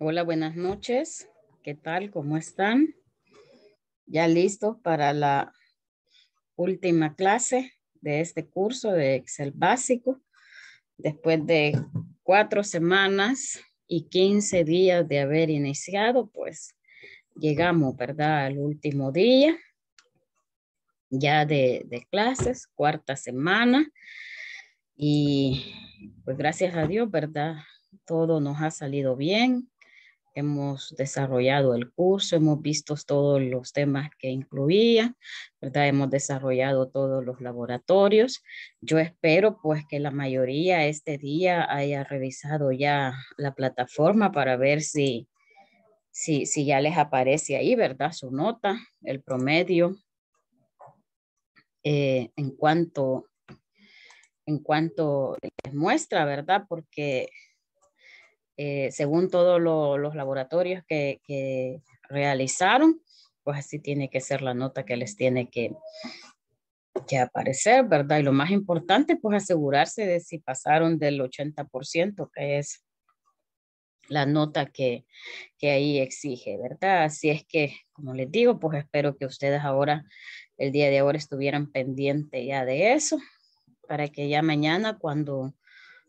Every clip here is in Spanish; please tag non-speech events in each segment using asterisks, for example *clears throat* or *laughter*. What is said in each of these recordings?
Hola, buenas noches. ¿Qué tal? ¿Cómo están? Ya listos para la última clase de este curso de Excel básico. Después de cuatro semanas y 15 días de haber iniciado, pues llegamos, ¿verdad? Al último día ya de, de clases, cuarta semana. Y pues gracias a Dios, ¿verdad? Todo nos ha salido bien hemos desarrollado el curso, hemos visto todos los temas que incluía, ¿verdad? Hemos desarrollado todos los laboratorios. Yo espero pues que la mayoría este día haya revisado ya la plataforma para ver si, si, si ya les aparece ahí, ¿verdad? Su nota, el promedio. Eh, en cuanto en cuanto les muestra, ¿verdad? Porque eh, según todos los laboratorios que, realizaron, pues así tiene que ser la nota que les tiene que, aparecer, ¿verdad? Y lo más importante, pues asegurarse de si pasaron del 80%, que es la nota que, que ahí exige, ¿verdad? Así es que, como les digo, pues espero que ustedes ahora, el día de ahora, estuvieran pendientes ya de eso, para que ya mañana cuando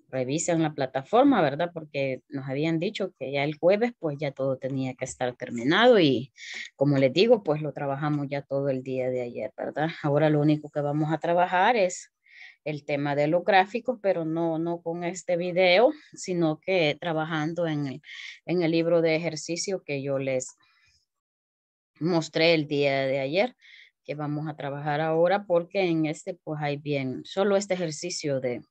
revisan la plataforma, ¿verdad? Porque nos habían dicho que ya el jueves pues ya todo tenía que estar terminado y como les digo, pues lo trabajamos ya todo el día de ayer, ¿verdad? Ahora lo único que vamos a trabajar es el tema de los gráficos, pero no, no con este video, sino que trabajando en en el libro de ejercicio que yo les mostré el día de ayer, que vamos a trabajar ahora porque en este pues hay bien, solo este ejercicio de,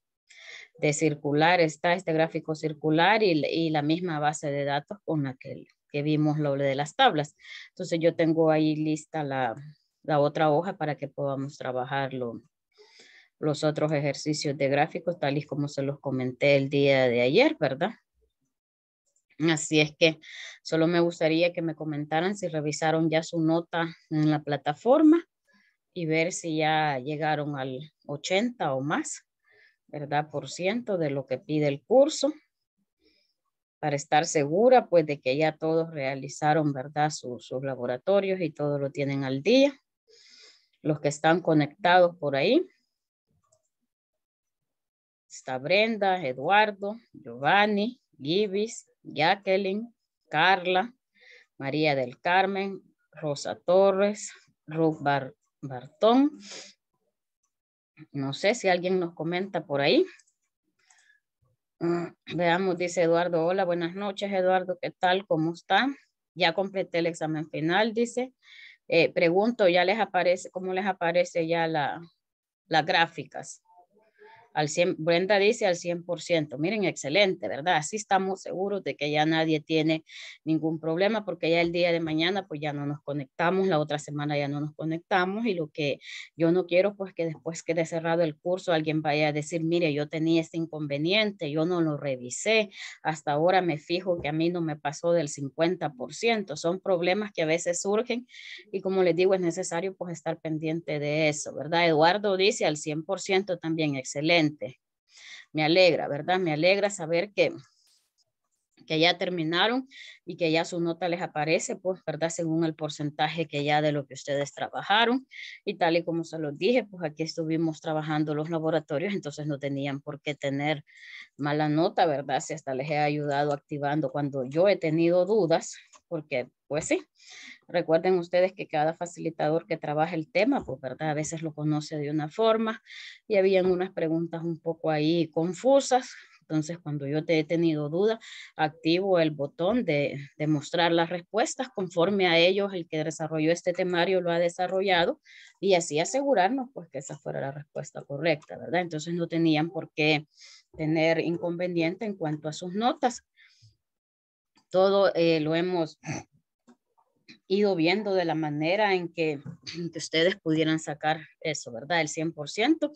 de circular está este gráfico circular y, la misma base de datos con la que, vimos lo de las tablas. Entonces yo tengo ahí lista la, otra hoja para que podamos trabajarlo los otros ejercicios de gráficos, tal y como se los comenté el día de ayer, ¿verdad? Así es que solo me gustaría que me comentaran si revisaron ya su nota en la plataforma y ver si ya llegaron al 80 o más. ¿verdad? Por ciento de lo que pide el curso para estar segura pues de que ya todos realizaron, ¿verdad? sus laboratorios y todo lo tienen al día. Los que están conectados por ahí. Está Brenda, Eduardo, Giovanni, Gibbs, Jacqueline, Carla, María del Carmen, Rosa Torres, Ruth Bartón, no sé si alguien nos comenta por ahí. Ah, veamos, dice Eduardo, hola, buenas noches, Eduardo, ¿qué tal? ¿Cómo está? Ya completé el examen final, dice. Eh, pregunto, ¿ya les aparece, cómo les aparece ya la, las gráficas? 100, Brenda dice al 100%. Miren, excelente, ¿verdad? Así estamos seguros de que ya nadie tiene ningún problema porque ya el día de mañana pues ya no nos conectamos, la otra semana ya no nos conectamos y lo que yo no quiero pues que después quede cerrado el curso alguien vaya a decir, mire, yo tenía este inconveniente, yo no lo revisé, hasta ahora me fijo que a mí no me pasó del 50%. Son problemas que a veces surgen y como les digo, es necesario pues estar pendiente de eso, ¿verdad? Eduardo dice al 100% también, excelente. Me alegra, ¿verdad? Me alegra saber que, que ya terminaron y que ya su nota les aparece, pues, ¿verdad? Según el porcentaje que ya de lo que ustedes trabajaron. Y tal y como se los dije, pues aquí estuvimos trabajando los laboratorios, entonces no tenían por qué tener mala nota, ¿verdad? Si hasta les he ayudado activando cuando yo he tenido dudas, porque pues sí, Recuerden ustedes que cada facilitador que trabaja el tema, pues verdad, a veces lo conoce de una forma y habían unas preguntas un poco ahí confusas. Entonces, cuando yo te he tenido duda, activo el botón de, mostrar las respuestas conforme a ellos, el que desarrolló este temario lo ha desarrollado y así asegurarnos pues que esa fuera la respuesta correcta, ¿verdad? Entonces no tenían por qué tener inconveniente en cuanto a sus notas. Todo eh, lo hemos ido viendo de la manera en que, ustedes pudieran sacar eso, ¿verdad? El 100%.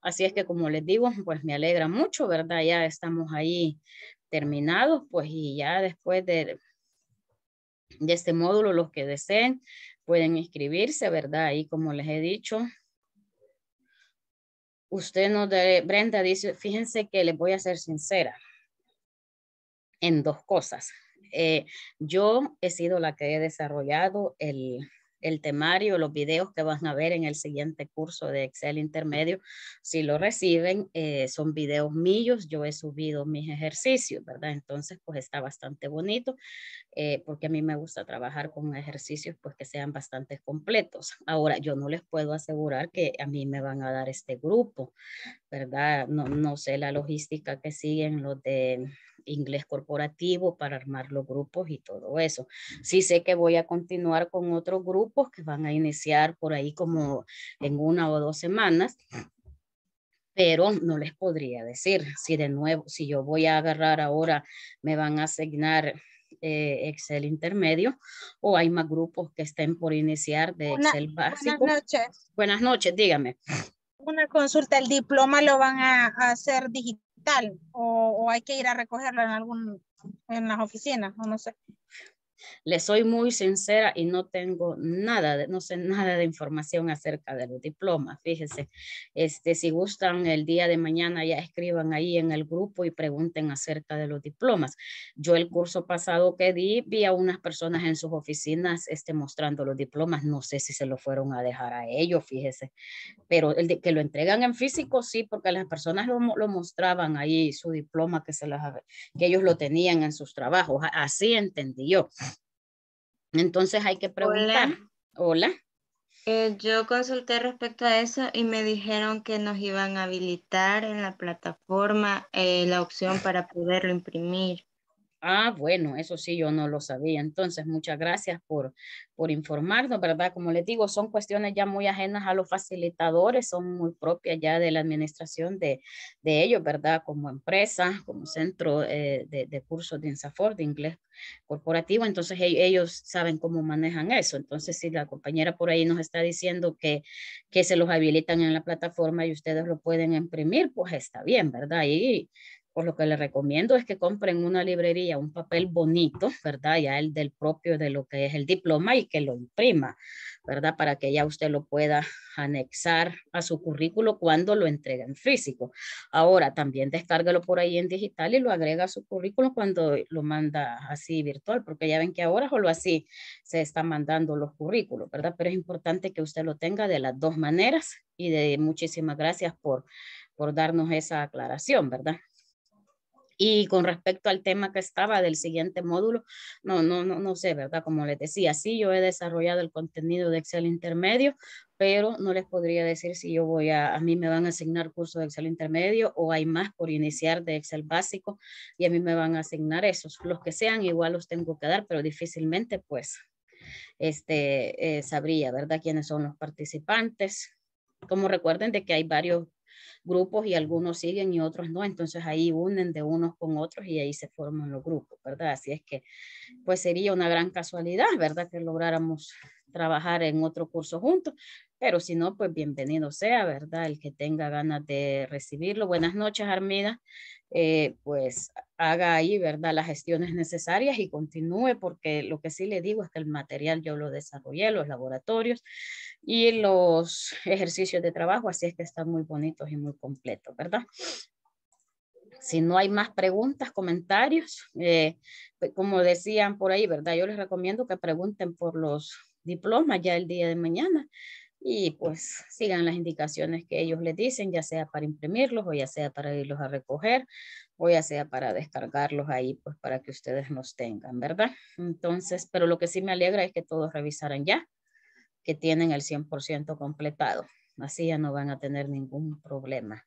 Así es que, como les digo, pues me alegra mucho, ¿verdad? Ya estamos ahí terminados, pues y ya después de, de este módulo, los que deseen pueden inscribirse, ¿verdad? Y como les he dicho, usted no Brenda dice, fíjense que les voy a ser sincera en dos cosas. Eh, yo he sido la que he desarrollado el, temario, los videos que van a ver en el siguiente curso de Excel intermedio, si lo reciben, eh, son videos míos, yo he subido mis ejercicios, ¿verdad? Entonces, pues está bastante bonito, eh, porque a mí me gusta trabajar con ejercicios, pues que sean bastante completos. Ahora, yo no les puedo asegurar que a mí me van a dar este grupo, ¿verdad? No, no sé la logística que siguen los de inglés corporativo, para armar los grupos y todo eso. Sí sé que voy a continuar con otros grupos que van a iniciar por ahí como en una o dos semanas, pero no les podría decir si de nuevo, si yo voy a agarrar ahora, me van a asignar eh, Excel intermedio o hay más grupos que estén por iniciar de Excel básico. Buenas noches. Buenas noches, dígame. Una consulta, ¿el diploma lo van a hacer digital? tal o, o hay que ir a recogerlo en algún en las oficinas o no sé le soy muy sincera y no tengo nada, no sé nada de información acerca de los diplomas. Fíjese, este, si gustan el día de mañana ya escriban ahí en el grupo y pregunten acerca de los diplomas. Yo el curso pasado que di vi a unas personas en sus oficinas este, mostrando los diplomas. No sé si se lo fueron a dejar a ellos, fíjese. Pero el de, que lo entregan en físico sí, porque las personas lo, lo mostraban ahí su diploma que se las que ellos lo tenían en sus trabajos. Así entendí yo. Entonces hay que preguntar. Hola. Eh, yo consulté respecto a eso y me dijeron que nos iban a habilitar en la plataforma eh, la opción para poderlo imprimir. Ah, bueno, eso sí, yo no lo sabía. Entonces, muchas gracias por, por informarnos, ¿verdad? Como les digo, son cuestiones ya muy ajenas a los facilitadores, son muy propias ya de la administración de, de ellos, ¿verdad? Como empresa, como centro eh, de, de, cursos de INSAFOR, de inglés corporativo, entonces e, ellos saben cómo manejan eso. Entonces, si la compañera por ahí nos está diciendo que, que se los habilitan en la plataforma y ustedes lo pueden imprimir, pues está bien, ¿verdad? Y pues lo que le recomiendo es que compren una librería, un papel bonito, ¿verdad? Ya el del propio de lo que es el diploma y que lo imprima, ¿verdad? Para que ya usted lo pueda anexar a su currículo cuando lo entrega en físico. Ahora, también descárgalo por ahí en digital y lo agrega a su currículo cuando lo manda así virtual, porque ya ven que ahora solo así se están mandando los currículos, ¿verdad? Pero es importante que usted lo tenga de las dos maneras y de muchísimas gracias por, por darnos esa aclaración, ¿verdad? Y con respecto al tema que estaba del siguiente módulo, no, no, no, no sé, ¿verdad? Como les decía, sí, yo he desarrollado el contenido de Excel intermedio, pero no les podría decir si yo voy a, a mí me van a asignar curso de Excel intermedio o hay más por iniciar de Excel básico y a mí me van a asignar esos. Los que sean, igual los tengo que dar, pero difícilmente pues este, eh, sabría, ¿verdad? Quiénes son los participantes. Como recuerden de que hay varios grupos y algunos siguen y otros no, entonces ahí unen de unos con otros y ahí se forman los grupos, ¿verdad? Así es que pues sería una gran casualidad, ¿verdad? Que lográramos trabajar en otro curso juntos, pero si no, pues bienvenido sea, ¿verdad? El que tenga ganas de recibirlo. Buenas noches, Armida. Eh, pues haga ahí, ¿verdad?, las gestiones necesarias y continúe, porque lo que sí le digo es que el material yo lo desarrollé, los laboratorios y los ejercicios de trabajo, así es que están muy bonitos y muy completos, ¿verdad? Si no hay más preguntas, comentarios, eh, pues, como decían por ahí, ¿verdad? Yo les recomiendo que pregunten por los diplomas ya el día de mañana, y pues sigan las indicaciones que ellos les dicen, ya sea para imprimirlos o ya sea para irlos a recoger o ya sea para descargarlos ahí, pues para que ustedes los tengan, ¿verdad? Entonces, pero lo que sí me alegra es que todos revisaran ya, que tienen el 100% completado. Así ya no van a tener ningún problema.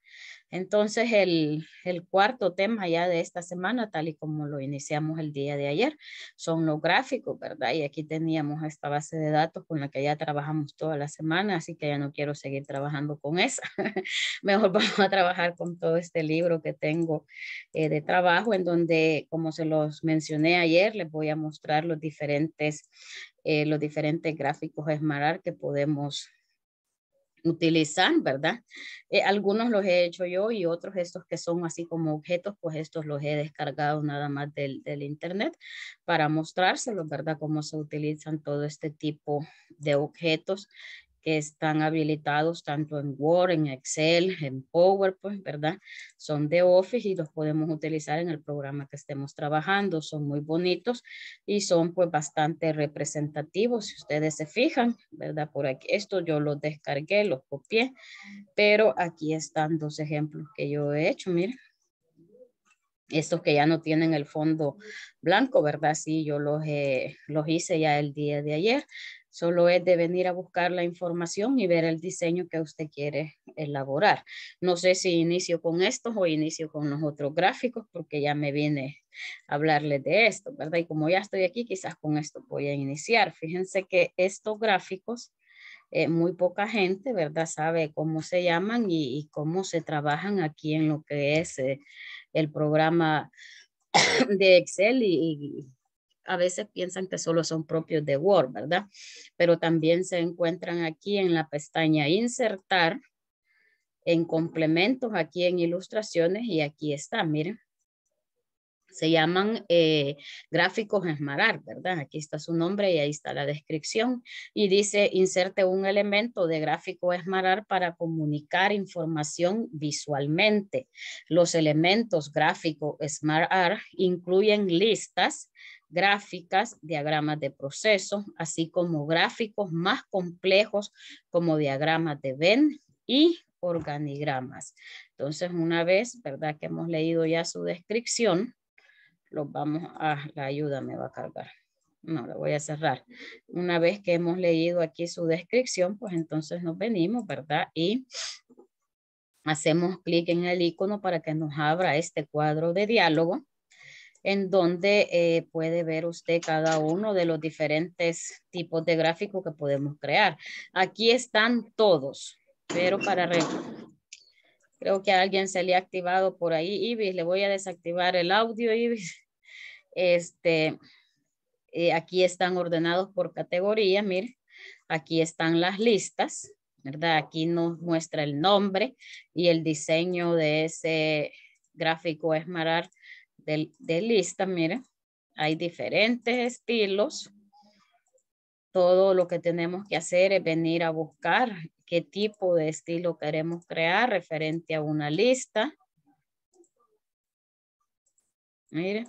Entonces, el, cuarto tema ya de esta semana, tal y como lo iniciamos el día de ayer, son los gráficos, ¿verdad? Y aquí teníamos esta base de datos con la que ya trabajamos toda la semana, así que ya no quiero seguir trabajando con esa. *laughs* Mejor vamos a trabajar con todo este libro que tengo eh, de trabajo, en donde, como se los mencioné ayer, les voy a mostrar los diferentes, eh, los diferentes gráficos Esmarar que podemos utilizan, ¿verdad? Eh, algunos los he hecho yo y otros estos que son así como objetos, pues estos los he descargado nada más del, del internet para mostrárselos, ¿verdad? Cómo se utilizan todo este tipo de objetos que están habilitados tanto en Word, en Excel, en PowerPoint, pues, ¿verdad? Son de Office y los podemos utilizar en el programa que estemos trabajando. Son muy bonitos y son pues bastante representativos. Si ustedes se fijan, ¿verdad? Por aquí, esto yo lo descargué, lo copié, pero aquí están dos ejemplos que yo he hecho, miren. Estos que ya no tienen el fondo blanco, ¿verdad? Sí, yo los, los hice ya el día de ayer. Solo es de venir a buscar la información y ver el diseño que usted quiere elaborar. No sé si inicio con estos o inicio con los otros gráficos porque ya me viene a hablarles de esto, ¿verdad? Y como ya estoy aquí, quizás con esto voy a iniciar. Fíjense que estos gráficos, eh, muy poca gente, ¿verdad? Sabe cómo se llaman y, cómo se trabajan aquí en lo que es eh, el programa *coughs* de Excel y a veces piensan que solo son propios de Word, ¿verdad? Pero también se encuentran aquí en la pestaña Insertar, en complementos, aquí en ilustraciones y aquí está, miren se llaman eh, gráficos SmartArt, ¿verdad? Aquí está su nombre y ahí está la descripción. Y dice, inserte un elemento de gráfico SmartArt para comunicar información visualmente. Los elementos gráficos SmartArt incluyen listas, gráficas, diagramas de proceso, así como gráficos más complejos como diagramas de Venn y organigramas. Entonces, una vez, ¿verdad? Que hemos leído ya su descripción, vamos a, la ayuda me va a cargar. No, lo voy a cerrar. Una vez que hemos leído aquí su descripción, pues entonces nos venimos, ¿verdad? Y hacemos clic en el icono para que nos abra este cuadro de diálogo en donde eh, puede ver usted cada uno de los diferentes tipos de gráficos que podemos crear. Aquí están todos, pero para, Creo que alguien se le ha activado por ahí, Ibis. Le voy a desactivar el audio, Ibis. *laughs* Este, eh, aquí están ordenados por categoría. mire. Aquí están las listas, ¿verdad? Aquí nos muestra el nombre y el diseño de ese gráfico Esmarar de, de lista, mire. Hay diferentes estilos todo lo que tenemos que hacer es venir a buscar qué tipo de estilo queremos crear referente a una lista. Mire,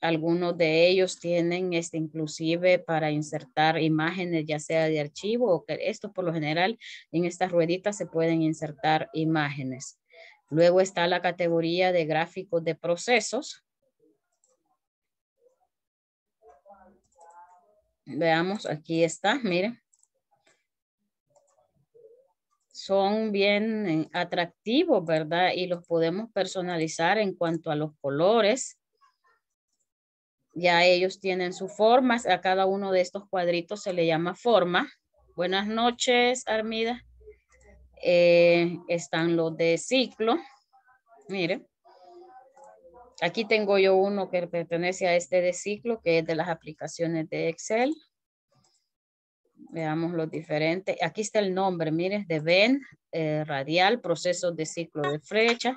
algunos de ellos tienen este, inclusive para insertar imágenes, ya sea de archivo o que esto por lo general en estas rueditas se pueden insertar imágenes. Luego está la categoría de gráficos de procesos. Veamos, aquí está, miren son bien eh, atractivos, ¿verdad? Y los podemos personalizar en cuanto a los colores. Ya ellos tienen sus formas. A cada uno de estos cuadritos se le llama forma. Buenas noches, Armida. Eh, están los de ciclo. Mire. Aquí tengo yo uno que pertenece a este de ciclo, que es de las aplicaciones de Excel. Veamos los diferentes. Aquí está el nombre, miren, de Ben, eh, radial, proceso de ciclo de flecha,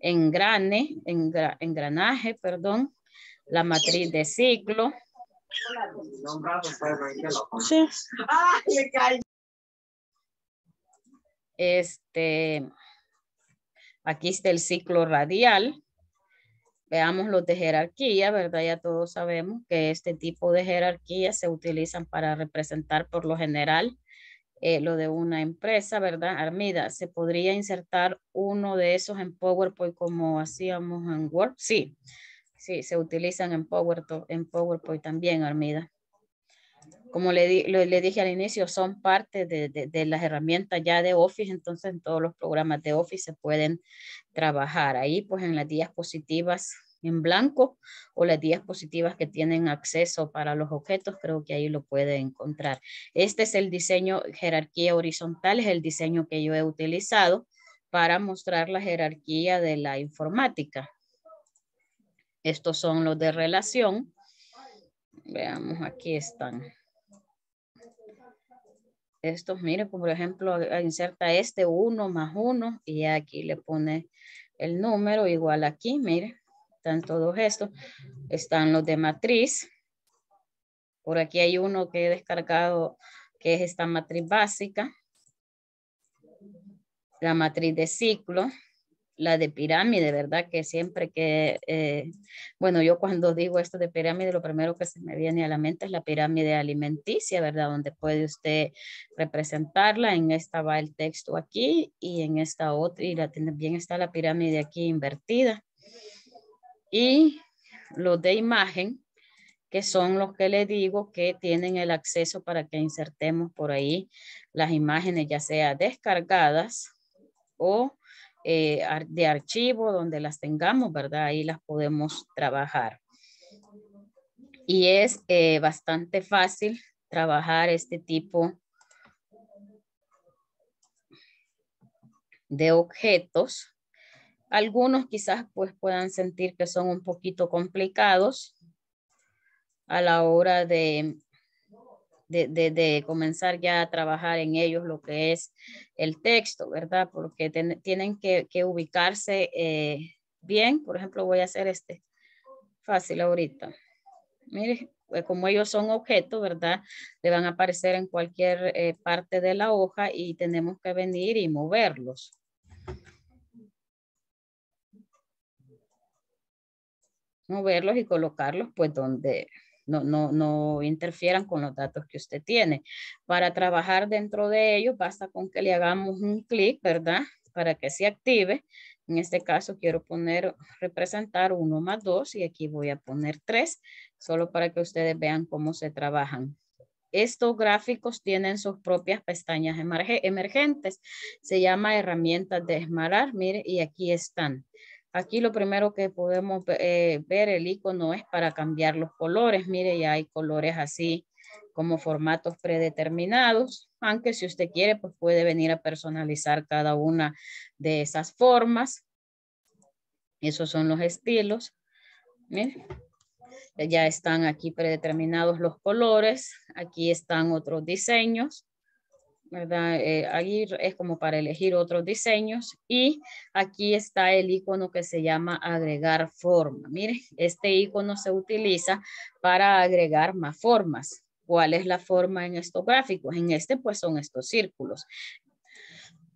engrane, engranaje, perdón, la matriz de ciclo. Este, aquí está el ciclo radial, Veamos los de jerarquía, ¿verdad? Ya todos sabemos que este tipo de jerarquías se utilizan para representar por lo general eh, lo de una empresa, ¿verdad? Armida, ¿se podría insertar uno de esos en PowerPoint como hacíamos en Word? Sí, sí, se utilizan en, PowerPoint en PowerPoint también, Armida como le, dije al inicio, son parte de, de, las herramientas ya de Office, entonces en todos los programas de Office se pueden trabajar. Ahí pues en las diapositivas en blanco o las diapositivas que tienen acceso para los objetos, creo que ahí lo pueden encontrar. Este es el diseño jerarquía horizontal, es el diseño que yo he utilizado para mostrar la jerarquía de la informática. Estos son los de relación. Veamos, aquí están estos, mire, pues, por ejemplo, eh, inserta este 1 más 1 y aquí le pone el número igual aquí, mire, están todos estos, están los de matriz, por aquí hay uno que he descargado que es esta matriz básica, la matriz de ciclo, la de pirámide, ¿verdad? Que siempre que, eh, bueno, yo cuando digo esto de pirámide, lo primero que se me viene a la mente es la pirámide alimenticia, ¿verdad? Donde puede usted representarla. En esta va el texto aquí y en esta otra, y la, también está la pirámide aquí invertida. Y los de imagen, que son los que le digo que tienen el acceso para que insertemos por ahí las imágenes, ya sea descargadas o eh, de archivo, donde las tengamos, ¿verdad? Ahí las podemos trabajar. Y es eh, bastante fácil trabajar este tipo de objetos. Algunos quizás pues puedan sentir que son un poquito complicados a la hora de de, comenzar ya a trabajar en ellos lo que es el texto, ¿verdad? Porque tienen que, ubicarse eh, bien. Por ejemplo, voy a hacer este fácil ahorita. Mire, pues, como ellos son objetos, ¿verdad? Le van a aparecer en cualquier eh, parte de la hoja y tenemos que venir y moverlos. Moverlos y colocarlos pues donde, no, no, no interfieran con los datos que usted tiene. Para trabajar dentro de ellos, basta con que le hagamos un clic, ¿verdad? Para que se active. En este caso quiero poner, representar uno más dos, y aquí voy a poner tres, solo para que ustedes vean cómo se trabajan. Estos gráficos tienen sus propias pestañas emergentes. Se llama herramientas de Esmalar, mire, y aquí están. Aquí lo primero que podemos eh, ver el icono es para cambiar los colores. Mire, ya hay colores así como formatos predeterminados, aunque si usted quiere, pues puede venir a personalizar cada una de esas formas. Esos son los estilos. Mire, ya están aquí predeterminados los colores. Aquí están otros diseños. ¿verdad? Eh, ahí es como para elegir otros diseños y aquí está el icono que se llama agregar forma. Miren, este icono se utiliza para agregar más formas. ¿Cuál es la forma en estos gráficos? En este pues son estos círculos.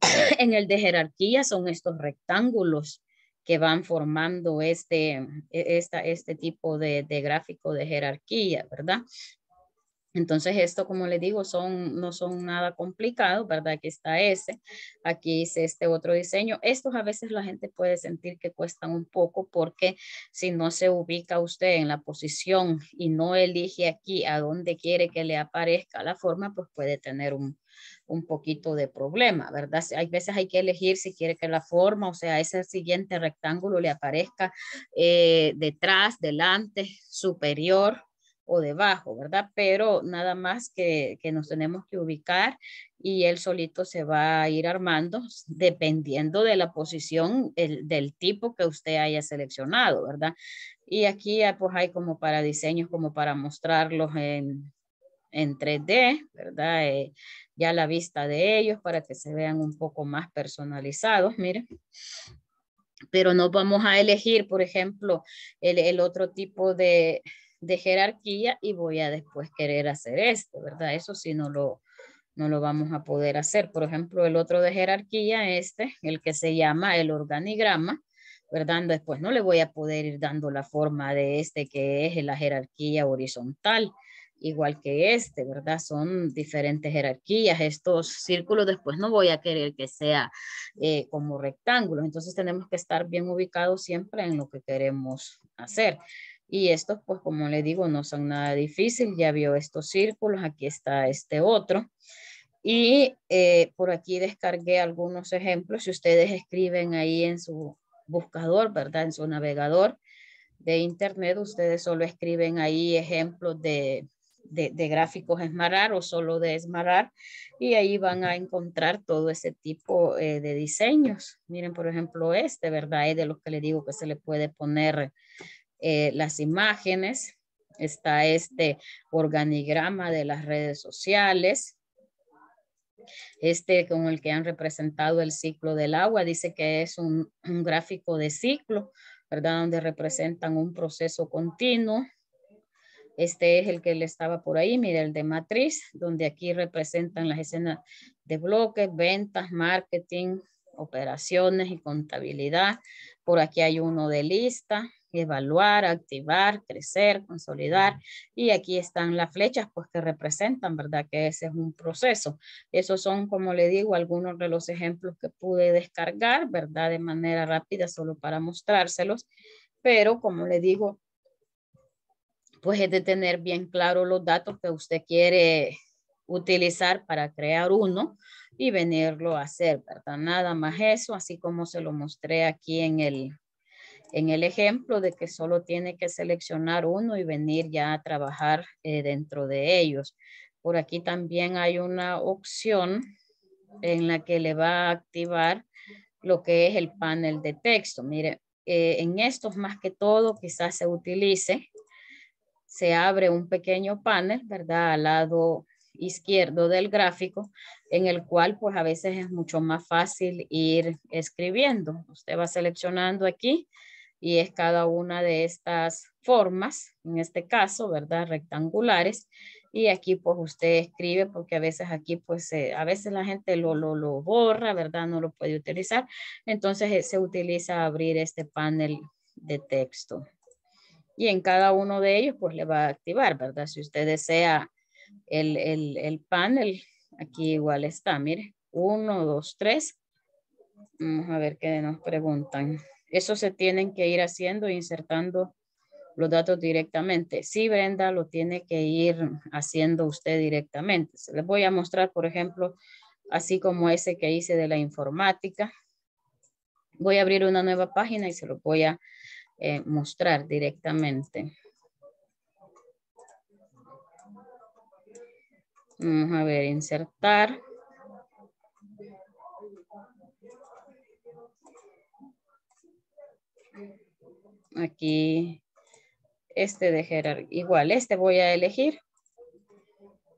*clears throat* En el de jerarquía son estos rectángulos que van formando este, e, esta, este tipo de, de gráfico de jerarquía, ¿verdad? Entonces esto, como les digo, son, no son nada complicado, ¿verdad? Aquí está ese, aquí hice este otro diseño. Estos a veces la gente puede sentir que cuestan un poco porque si no se ubica usted en la posición y no elige aquí a dónde quiere que le aparezca la forma, pues puede tener un, poquito de problema, ¿verdad? Hay veces hay que elegir si quiere que la forma, o sea, ese siguiente rectángulo le aparezca eh, detrás, delante, superior, o debajo, ¿verdad? Pero nada más que, que, nos tenemos que ubicar y él solito se va a ir armando dependiendo de la posición el, del tipo que usted haya seleccionado, ¿verdad? Y aquí ah, pues hay como para diseños, como para mostrarlos en, en 3D, ¿verdad? Eh, ya la vista de ellos para que se vean un poco más personalizados, miren pero no vamos a elegir, por ejemplo, el, el otro tipo de, de jerarquía y voy a después querer hacer esto, ¿verdad? Eso sí no lo, no lo vamos a poder hacer. Por ejemplo, el otro de jerarquía, este, el que se llama el organigrama, ¿verdad? Después no le voy a poder ir dando la forma de este que es la jerarquía horizontal, igual que este, ¿verdad? Son diferentes jerarquías. Estos círculos después no voy a querer que sea eh, como rectángulos. Entonces tenemos que estar bien ubicados siempre en lo que queremos hacer. Y estos, pues como le digo, no son nada difícil. Ya vio estos círculos, aquí está este otro. Y eh, por aquí descargué algunos ejemplos. Si ustedes escriben ahí en su buscador, ¿verdad? En su navegador de internet, ustedes solo escriben ahí ejemplos de, de, gráficos esmarar o solo de esmarar y ahí van a encontrar todo ese tipo eh, de diseños. Miren, por ejemplo, este, ¿verdad? Es de los que le digo que se le puede poner eh, las imágenes, está este organigrama de las redes sociales, este con el que han representado el ciclo del agua, dice que es un, gráfico de ciclo, ¿verdad? Donde representan un proceso continuo. Este es el que le estaba por ahí, mire, el de matriz, donde aquí representan las escenas de bloques, ventas, marketing, operaciones y contabilidad. Por aquí hay uno de lista, evaluar, activar, crecer, consolidar. Y aquí están las flechas pues que representan, ¿verdad? Que ese es un proceso. Esos son, como le digo, algunos de los ejemplos que pude descargar, ¿verdad? De manera rápida, solo para mostrárselos. Pero, como le digo, pues es de tener bien claro los datos que usted quiere utilizar para crear uno y venirlo a hacer, ¿verdad? Nada más eso, así como se lo mostré aquí en el, en el ejemplo de que solo tiene que seleccionar uno y venir ya a trabajar eh, dentro de ellos. Por aquí también hay una opción en la que le va a activar lo que es el panel de texto. Mire, eh, en estos más que todo quizás se utilice, se abre un pequeño panel, ¿verdad? Al lado izquierdo del gráfico, en el cual pues a veces es mucho más fácil ir escribiendo. Usted va seleccionando aquí y es cada una de estas formas, en este caso, ¿verdad? Rectangulares. Y aquí pues usted escribe porque a veces aquí pues eh, a veces la gente lo, lo, borra, ¿verdad? No lo puede utilizar. Entonces eh, se utiliza abrir este panel de texto. Y en cada uno de ellos pues le va a activar, ¿verdad? Si usted desea el, el panel, aquí igual está, mire, uno, dos, tres. Vamos a ver qué nos preguntan. Eso se tienen que ir haciendo, insertando los datos directamente. Sí, Brenda, lo tiene que ir haciendo usted directamente. Se les voy a mostrar, por ejemplo, así como ese que hice de la informática. Voy a abrir una nueva página y se lo voy a eh, mostrar directamente. Vamos a ver, insertar. aquí este de Gerard, Igual, este voy a elegir.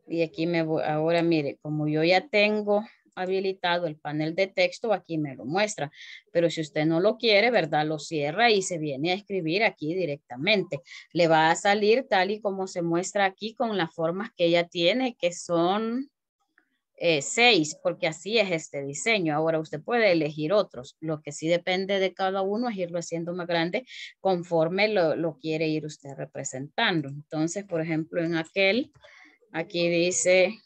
Y aquí me voy, ahora mire, como yo ya tengo habilitado el panel de texto, aquí me lo muestra. Pero si usted no lo quiere, ¿verdad? Lo cierra y se viene a escribir aquí directamente. Le va a salir tal y como se muestra aquí con las formas que ella tiene, que son eh, seis, porque así es este diseño. Ahora usted puede elegir otros. Lo que sí depende de cada uno es irlo haciendo más grande conforme lo, quiere ir usted representando. Entonces, por ejemplo, en aquel, aquí dice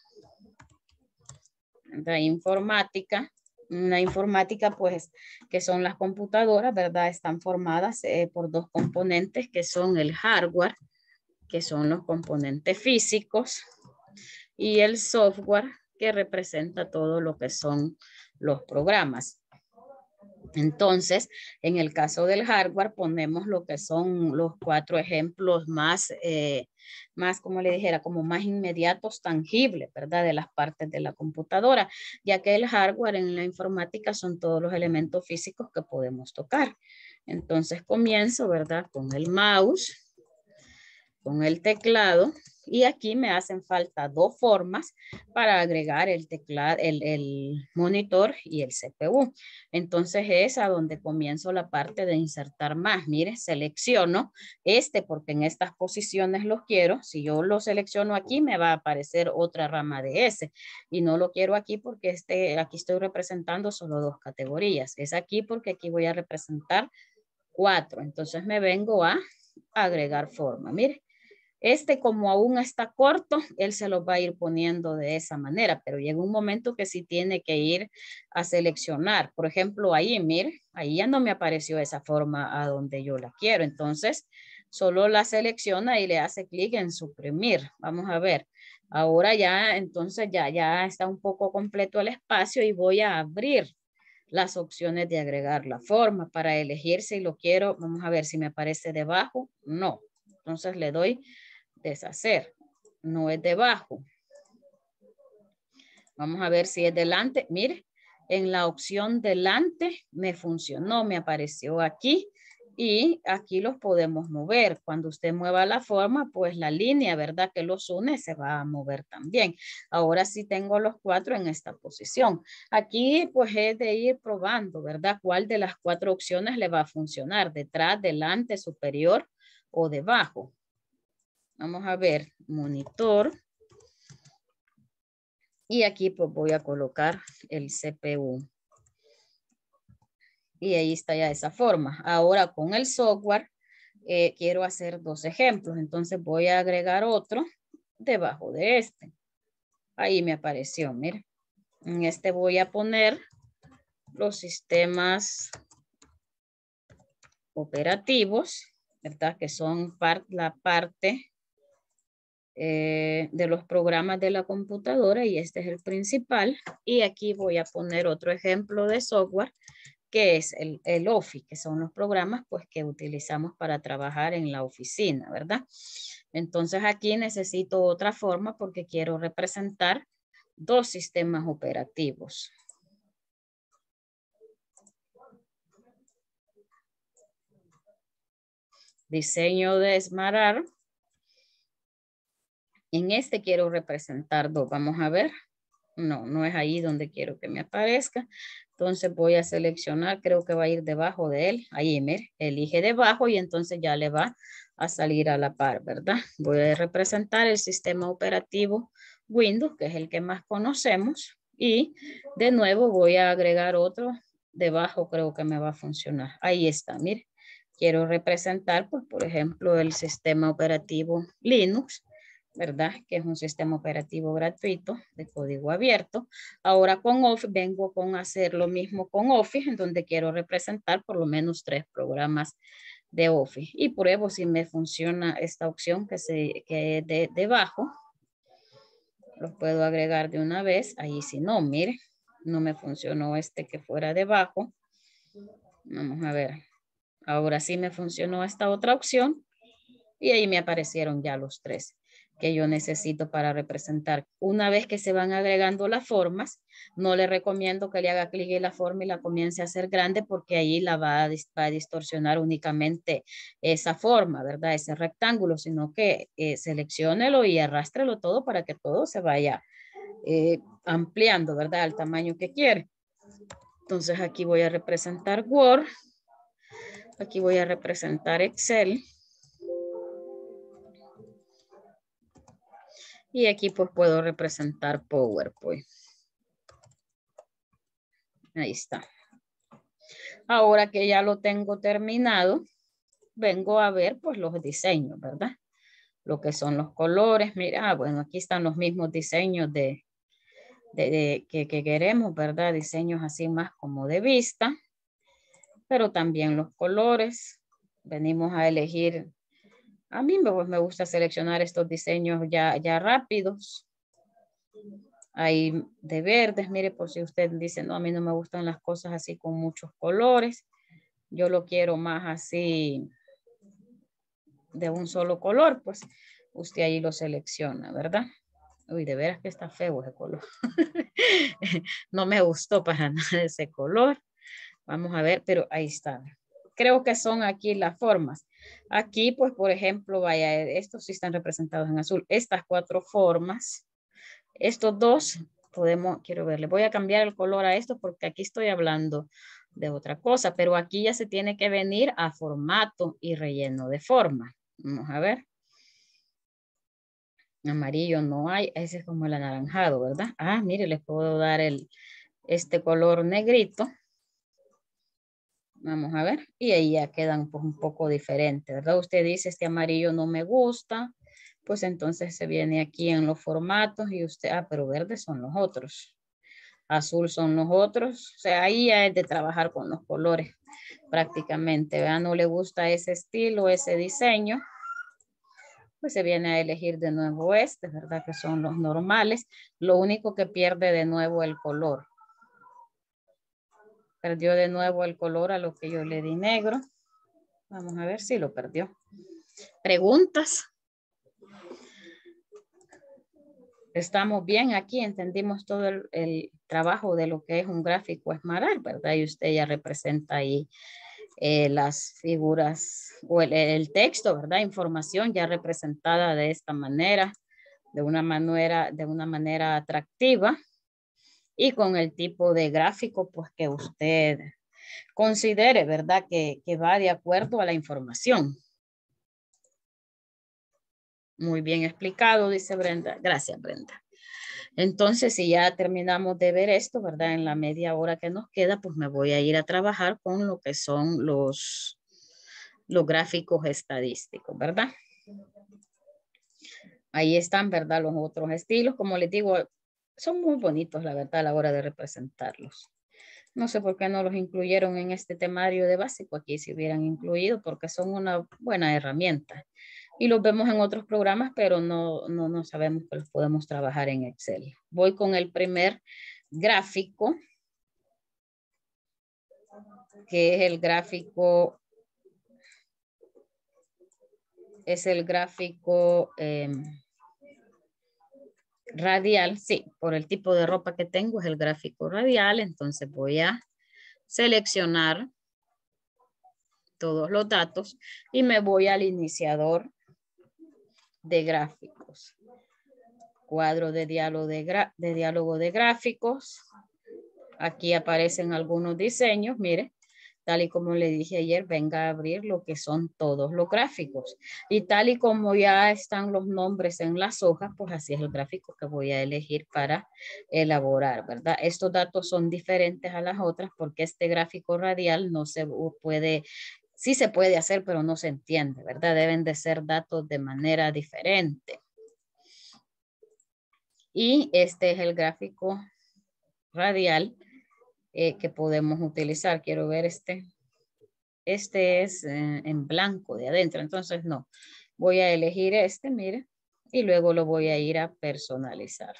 la informática. La informática, pues, que son las computadoras, ¿verdad? Están formadas eh, por dos componentes que son el hardware, que son los componentes físicos, y el software, que representa todo lo que son los programas. Entonces, en el caso del hardware, ponemos lo que son los cuatro ejemplos más, eh, más como le dijera, como más inmediatos, tangibles, ¿verdad? De las partes de la computadora, ya que el hardware en la informática son todos los elementos físicos que podemos tocar. Entonces, comienzo, ¿verdad? Con el mouse, con el teclado, y aquí me hacen falta dos formas para agregar el teclado, el, monitor y el CPU. Entonces es a donde comienzo la parte de insertar más. Mire, selecciono este porque en estas posiciones los quiero. Si yo lo selecciono aquí, me va a aparecer otra rama de ese. Y no lo quiero aquí porque este, aquí estoy representando solo dos categorías. Es aquí porque aquí voy a representar cuatro. Entonces me vengo a agregar forma. Mire, este como aún está corto, él se lo va a ir poniendo de esa manera, pero llega un momento que sí tiene que ir a seleccionar. Por ejemplo, ahí, mir, ahí ya no me apareció esa forma a donde yo la quiero. Entonces, solo la selecciona y le hace clic en suprimir. Vamos a ver. Ahora ya, entonces ya, ya está un poco completo el espacio y voy a abrir las opciones de agregar la forma para elegirse si lo quiero. Vamos a ver si me aparece debajo. No. Entonces le doy deshacer. No es debajo. Vamos a ver si es delante. Mire, en la opción delante me funcionó, me apareció aquí y aquí los podemos mover. Cuando usted mueva la forma, pues la línea, ¿verdad? Que los une se va a mover también. Ahora sí tengo los cuatro en esta posición. Aquí pues he de ir probando, ¿verdad? ¿Cuál de las cuatro opciones le va a funcionar? Detrás, delante, superior o debajo. Vamos a ver, monitor. Y aquí pues voy a colocar el CPU. Y ahí está ya esa forma. Ahora con el software eh, quiero hacer dos ejemplos. Entonces voy a agregar otro debajo de este. Ahí me apareció, mira. En este voy a poner los sistemas operativos, ¿verdad? Que son la parte eh, de los programas de la computadora y este es el principal. Y aquí voy a poner otro ejemplo de software que es el, el Office, que son los programas pues, que utilizamos para trabajar en la oficina, ¿verdad? Entonces aquí necesito otra forma porque quiero representar dos sistemas operativos. Diseño de esmarar en este quiero representar dos. Vamos a ver. No, no es ahí donde quiero que me aparezca. Entonces voy a seleccionar, creo que va a ir debajo de él. Ahí, mire, elige debajo y entonces ya le va a salir a la par, ¿verdad? Voy a representar el sistema operativo Windows, que es el que más conocemos. Y de nuevo voy a agregar otro debajo, creo que me va a funcionar. Ahí está, mire. Quiero representar, pues, por ejemplo, el sistema operativo Linux. ¿verdad? Que es un sistema operativo gratuito de código abierto. Ahora con Office vengo con hacer lo mismo con Office, en donde quiero representar por lo menos tres programas de Office. Y pruebo si me funciona esta opción que, se, que de debajo. Lo puedo agregar de una vez. Ahí si no, mire, no me funcionó este que fuera debajo. Vamos a ver. Ahora sí me funcionó esta otra opción. Y ahí me aparecieron ya los tres que yo necesito para representar. Una vez que se van agregando las formas, no le recomiendo que le haga clic en la forma y la comience a hacer grande porque ahí la va a, distorsionar únicamente esa forma, ¿verdad? Ese rectángulo, sino que eh, selecciónelo y arrástrelo todo para que todo se vaya eh, ampliando, ¿verdad? Al tamaño que quiere. Entonces aquí voy a representar Word. Aquí voy a representar Excel. Y aquí pues puedo representar PowerPoint. Ahí está. Ahora que ya lo tengo terminado, vengo a ver pues los diseños, ¿verdad? Lo que son los colores. Mira, ah, bueno, aquí están los mismos diseños de, de, que, que queremos, ¿verdad? Diseños así más como de vista, pero también los colores. Venimos a elegir a mí me, me gusta seleccionar estos diseños ya, ya rápidos. Hay de verdes, mire, por si usted dice, no, a mí no me gustan las cosas así con muchos colores. Yo lo quiero más así de un solo color, pues usted ahí lo selecciona, ¿verdad? Uy, de veras que está feo ese color. *laughs* no me gustó para *laughs* nada ese color. Vamos a ver, pero ahí está creo que son aquí las formas. Aquí, pues, por ejemplo, vaya, estos sí están representados en azul. Estas cuatro formas, estos dos, podemos, quiero verle. voy a cambiar el color a esto porque aquí estoy hablando de otra cosa, pero aquí ya se tiene que venir a formato y relleno de forma. Vamos a ver. Amarillo no hay, ese es como el anaranjado, ¿verdad? Ah, mire, les puedo dar el, este color negrito Vamos a ver. Y ahí ya quedan pues, un poco diferentes, ¿verdad? Usted dice, este amarillo no me gusta. Pues entonces se viene aquí en los formatos y usted, ah, pero verdes son los otros. Azul son los otros. O sea, ahí ya es de trabajar con los colores prácticamente, ¿verdad? No le gusta ese estilo, ese diseño pues se viene a elegir de nuevo este, ¿verdad? Que son los normales. Lo único que pierde de nuevo el color. Perdió de nuevo el color a lo que yo le di negro. Vamos a ver si lo perdió. ¿Preguntas? Estamos bien aquí, entendimos todo el, trabajo de lo que es un gráfico esmaral, ¿verdad? Y usted ya representa ahí eh, las figuras o el, el, texto, ¿verdad? Información ya representada de esta manera, de una manera, de una manera atractiva y con el tipo de gráfico pues que usted considere, ¿verdad? Que, que va de acuerdo a la información. Muy bien explicado, dice Brenda. Gracias, Brenda. Entonces, si ya terminamos de ver esto, ¿verdad? En la media hora que nos queda, pues me voy a ir a trabajar con lo que son los, los gráficos estadísticos, ¿verdad? Ahí están, ¿verdad? Los otros estilos. Como les digo, son muy bonitos, la verdad, a la hora de representarlos. No sé por qué no los incluyeron en este temario de básico aquí, si hubieran incluido, porque son una buena herramienta. Y los vemos en otros programas, pero no, no, sabemos que los podemos trabajar en Excel. Voy con el primer gráfico, que es el gráfico, es el gráfico... Em, radial, sí, por el tipo de ropa que tengo es el gráfico radial, entonces voy a seleccionar todos los datos y me voy al iniciador de gráficos. Cuadro de diálogo de, de, diálogo de gráficos. Aquí aparecen algunos diseños, mire tal y como le dije ayer, venga a abrir lo que son todos los gráficos. Y tal y como ya están los nombres en las hojas, pues así es el gráfico que voy a elegir para elaborar, ¿verdad? Estos datos son diferentes a las otras porque este gráfico radial no se puede sí se puede hacer, pero no se entiende, ¿verdad? Deben de ser datos de manera diferente. Y este es el gráfico radial eh, que podemos utilizar. Quiero ver este. Este es eh, en blanco de adentro, entonces no. Voy a elegir este, mire, y luego lo voy a ir a personalizar.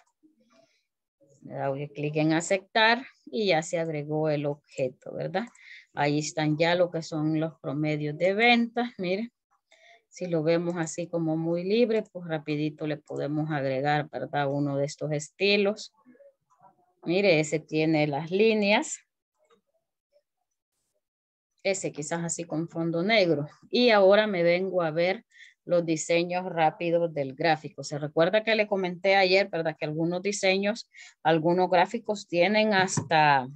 Le Doy clic en aceptar y ya se agregó el objeto, ¿verdad? Ahí están ya lo que son los promedios de ventas, mire. Si lo vemos así como muy libre, pues rapidito le podemos agregar, ¿verdad? Uno de estos estilos Mire, ese tiene las líneas. Ese quizás así con fondo negro. Y ahora me vengo a ver los diseños rápidos del gráfico. Se recuerda que le comenté ayer, ¿verdad? Que algunos diseños, algunos gráficos tienen hasta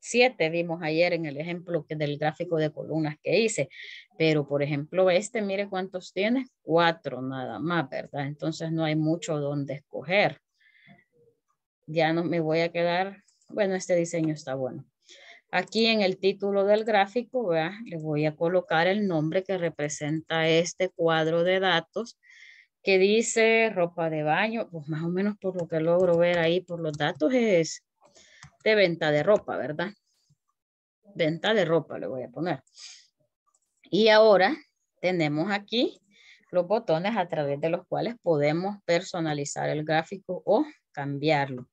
siete, vimos ayer en el ejemplo que del gráfico de columnas que hice. Pero, por ejemplo, este, mire cuántos tiene, cuatro nada más, ¿verdad? Entonces no hay mucho donde escoger ya no me voy a quedar, bueno, este diseño está bueno. Aquí en el título del gráfico, ¿verdad? le voy a colocar el nombre que representa este cuadro de datos que dice ropa de baño, pues más o menos por lo que logro ver ahí por los datos es de venta de ropa, ¿verdad? Venta de ropa le voy a poner. Y ahora tenemos aquí los botones a través de los cuales podemos personalizar el gráfico o cambiarlo.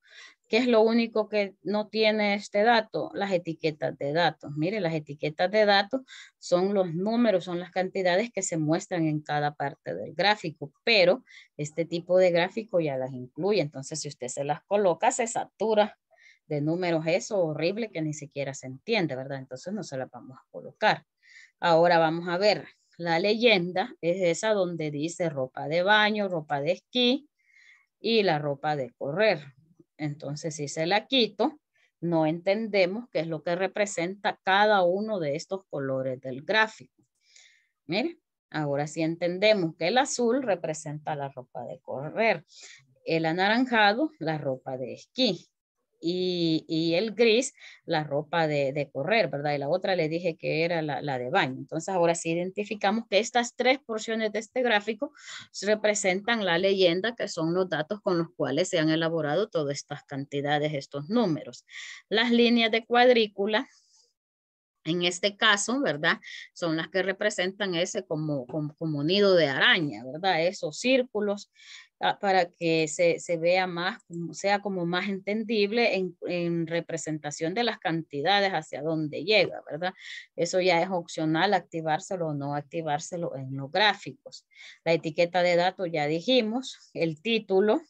¿Qué es lo único que no tiene este dato? Las etiquetas de datos. Mire, las etiquetas de datos son los números, son las cantidades que se muestran en cada parte del gráfico, pero este tipo de gráfico ya las incluye. Entonces, si usted se las coloca, se satura de números eso horrible que ni siquiera se entiende, ¿verdad? Entonces no se las vamos a colocar. Ahora vamos a ver, la leyenda es esa donde dice ropa de baño, ropa de esquí, y la ropa de correr. Entonces, si se la quito, no entendemos qué es lo que representa cada uno de estos colores del gráfico. Mire, ahora sí entendemos que el azul representa la ropa de correr, el anaranjado la ropa de esquí, y, el gris, la ropa de, correr, ¿verdad? Y la otra le dije que era la, la de baño. Entonces ahora sí identificamos que estas tres porciones de este gráfico representan la leyenda, que son los datos con los cuales se han elaborado todas estas cantidades, estos números. Las líneas de cuadrícula en este caso, ¿verdad? Son las que representan ese como, como, nido de araña, ¿verdad? Esos círculos ah, para que se, vea más, sea como más entendible en, en, representación de las cantidades hacia dónde llega, ¿verdad? Eso ya es opcional, activárselo o no activárselo en los gráficos. La etiqueta de datos ya dijimos, el título,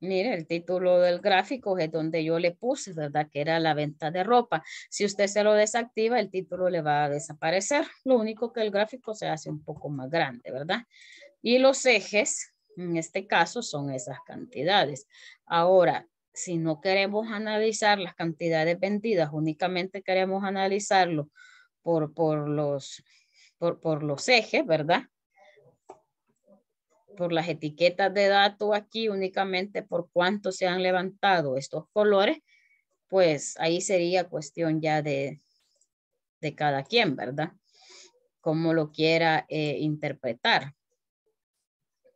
Mire, el título del gráfico es donde yo le puse, ¿verdad? Que era la venta de ropa. Si usted se lo desactiva, el título le va a desaparecer. Lo único que el gráfico se hace un poco más grande, ¿verdad? Y los ejes, en este caso, son esas cantidades. Ahora, si no queremos analizar las cantidades vendidas, únicamente queremos analizarlo por, los, por, por los ejes, ¿verdad? por las etiquetas de datos aquí, únicamente por cuánto se han levantado estos colores, pues ahí sería cuestión ya de, cada quien, ¿verdad? Cómo lo quiera eh, interpretar.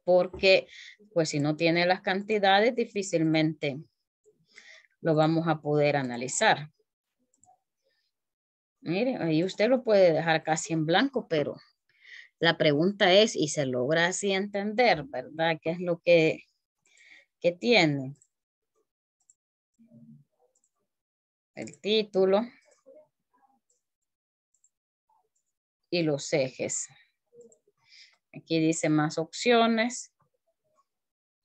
Porque, pues si no tiene las cantidades, difícilmente lo vamos a poder analizar. Mire, ahí usted lo puede dejar casi en blanco, pero la pregunta es, y se logra así entender, ¿verdad? ¿Qué es lo que, que tiene? El título y los ejes. Aquí dice más opciones.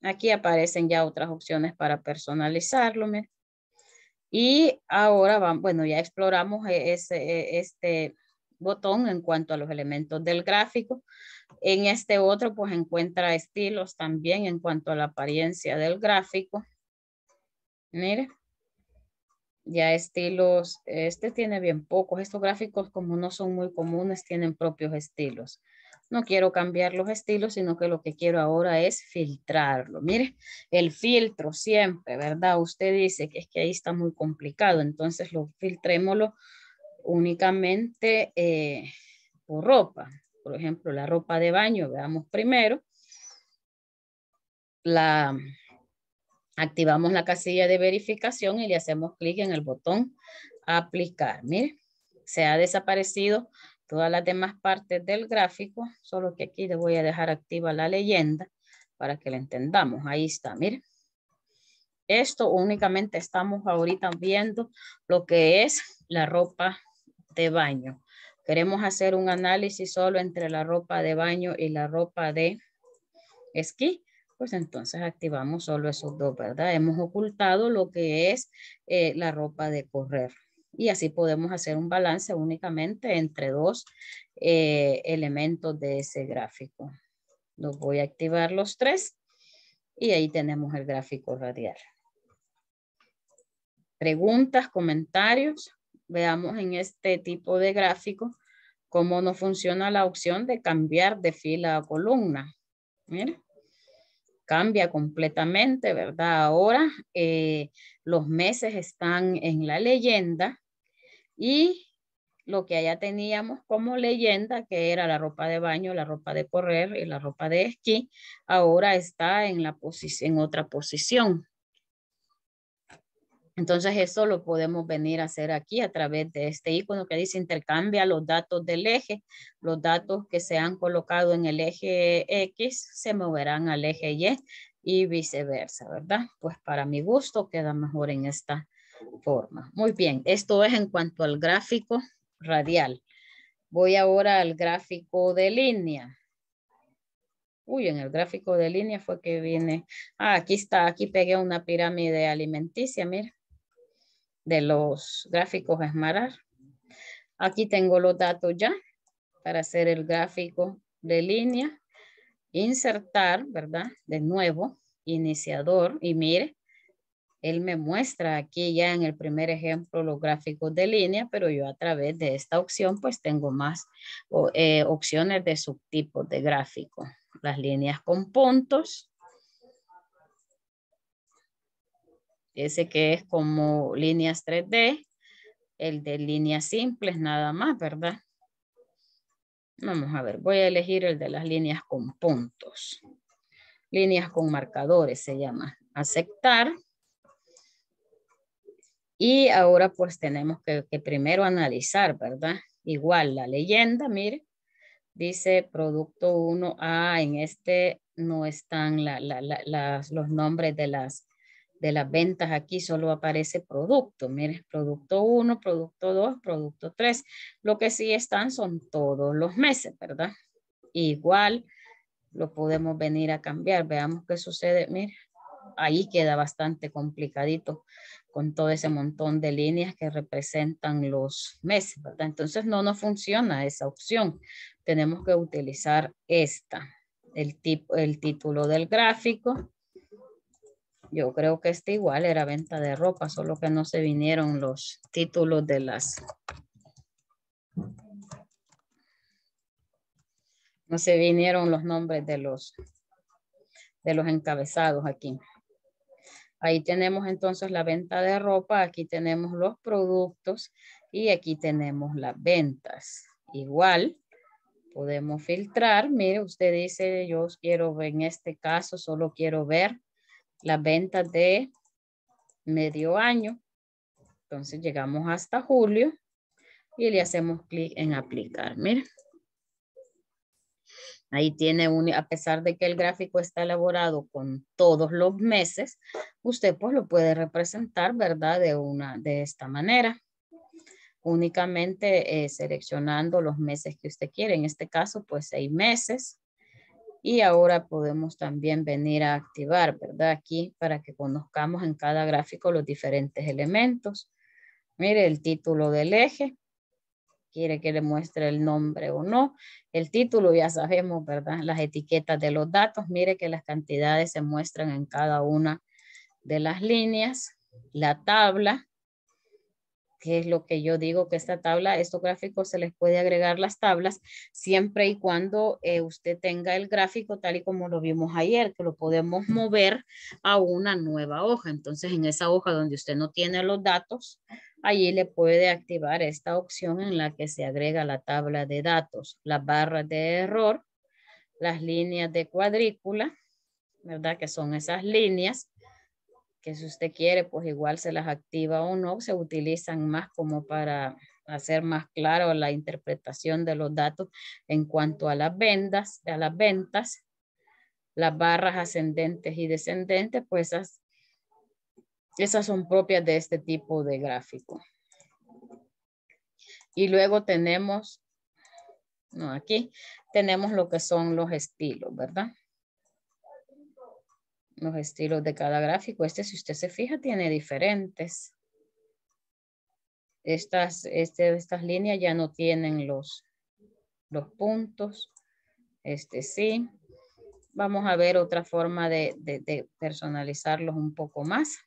Aquí aparecen ya otras opciones para personalizarlo. Y ahora, van, bueno, ya exploramos e-, ese, e-, este botón en cuanto a los elementos del gráfico. En este otro, pues encuentra estilos también en cuanto a la apariencia del gráfico. Mire, ya estilos, este tiene bien pocos. Estos gráficos, como no son muy comunes, tienen propios estilos. No quiero cambiar los estilos, sino que lo que quiero ahora es filtrarlo. Mire, el filtro siempre, ¿verdad? Usted dice que es que ahí está muy complicado, entonces lo filtrémoslo únicamente eh, por ropa. Por ejemplo, la ropa de baño, veamos primero. La, activamos la casilla de verificación y le hacemos clic en el botón aplicar. Mire, se ha desaparecido todas las demás partes del gráfico, solo que aquí le voy a dejar activa la leyenda para que la entendamos. Ahí está, mire. Esto únicamente estamos ahorita viendo lo que es la ropa de baño. Queremos hacer un análisis solo entre la ropa de baño y la ropa de esquí. Pues entonces activamos solo esos dos, ¿verdad? Hemos ocultado lo que es eh, la ropa de correr. Y así podemos hacer un balance únicamente entre dos eh, elementos de ese gráfico. Los voy a activar los tres y ahí tenemos el gráfico radial. Preguntas, comentarios. Veamos en este tipo de gráfico cómo nos funciona la opción de cambiar de fila a columna. cambia completamente, ¿verdad? Ahora eh, los meses están en la leyenda y lo que allá teníamos como leyenda, que era la ropa de baño, la ropa de correr y la ropa de esquí, ahora está en, la en otra posición. Entonces eso lo podemos venir a hacer aquí a través de este icono que dice intercambia los datos del eje. Los datos que se han colocado en el eje X se moverán al eje Y y viceversa, ¿verdad? Pues para mi gusto queda mejor en esta forma. Muy bien, esto es en cuanto al gráfico radial. Voy ahora al gráfico de línea. Uy, en el gráfico de línea fue que viene. Ah, aquí está, aquí pegué una pirámide alimenticia, mira de los gráficos esmarar. Aquí tengo los datos ya para hacer el gráfico de línea, insertar, ¿verdad? De nuevo, iniciador y mire, él me muestra aquí ya en el primer ejemplo los gráficos de línea, pero yo a través de esta opción pues tengo más eh, opciones de subtipos de gráfico. Las líneas con puntos, Ese que es como líneas 3D, el de líneas simples nada más, ¿verdad? Vamos a ver, voy a elegir el de las líneas con puntos. Líneas con marcadores se llama. Aceptar. Y ahora pues tenemos que, primero analizar, ¿verdad? Igual la leyenda, mire, dice producto 1A, en este no están los nombres de las de las ventas aquí solo aparece producto. Miren, producto 1, producto 2, producto 3. Lo que sí están son todos los meses, ¿verdad? Igual lo podemos venir a cambiar. Veamos qué sucede. Miren, ahí queda bastante complicadito con todo ese montón de líneas que representan los meses, ¿verdad? Entonces no nos funciona esa opción. Tenemos que utilizar esta, el, el título del gráfico, yo creo que este igual era venta de ropa, solo que no se vinieron los títulos de las... No se vinieron los nombres de los, de los encabezados aquí. Ahí tenemos entonces la venta de ropa, aquí tenemos los productos y aquí tenemos las ventas. Igual, podemos filtrar. Mire, usted dice, yo quiero, en este caso, solo quiero ver la venta de medio año. Entonces llegamos hasta julio y le hacemos clic en aplicar. Miren. Ahí tiene, un, a pesar de que el gráfico está elaborado con todos los meses, usted pues lo puede representar, ¿verdad? De, una, de esta manera, únicamente eh, seleccionando los meses que usted quiere. En este caso, pues seis meses. Y ahora podemos también venir a activar, ¿verdad? Aquí para que conozcamos en cada gráfico los diferentes elementos. Mire el título del eje. Quiere que le muestre el nombre o no. El título ya sabemos, ¿verdad? Las etiquetas de los datos. Mire que las cantidades se muestran en cada una de las líneas. La tabla que es lo que yo digo, que esta tabla, estos gráficos se les puede agregar las tablas siempre y cuando eh, usted tenga el gráfico tal y como lo vimos ayer, que lo podemos mover a una nueva hoja. Entonces, en esa hoja donde usted no tiene los datos, allí le puede activar esta opción en la que se agrega la tabla de datos, las barras de error, las líneas de cuadrícula, ¿verdad? Que son esas líneas que si usted quiere, pues igual se las activa o no, se utilizan más como para hacer más claro la interpretación de los datos en cuanto a las ventas, a las ventas, las barras ascendentes y descendentes, pues esas, esas son propias de este tipo de gráfico. Y luego tenemos, no, aquí tenemos lo que son los estilos, ¿verdad? los estilos de cada gráfico. Este, si usted se fija, tiene diferentes. Estas, este, estas líneas ya no tienen los, los puntos. Este sí. Vamos a ver otra forma de, personalizarlos un poco más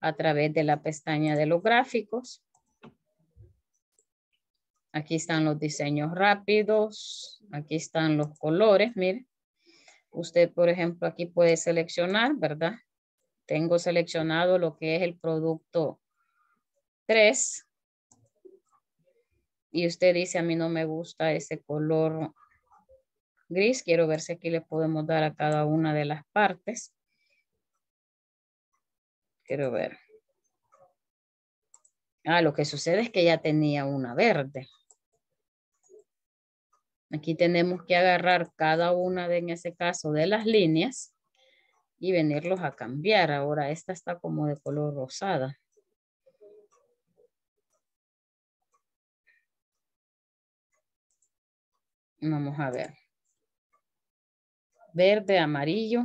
a través de la pestaña de los gráficos. Aquí están los diseños rápidos. Aquí están los colores, mire. Usted, por ejemplo, aquí puede seleccionar, ¿verdad? Tengo seleccionado lo que es el producto 3. Y usted dice, a mí no me gusta ese color gris. Quiero ver si aquí le podemos dar a cada una de las partes. Quiero ver. Ah, lo que sucede es que ya tenía una verde. Aquí tenemos que agarrar cada una de, en ese caso, de las líneas y venirlos a cambiar. Ahora esta está como de color rosada. Vamos a ver. Verde, amarillo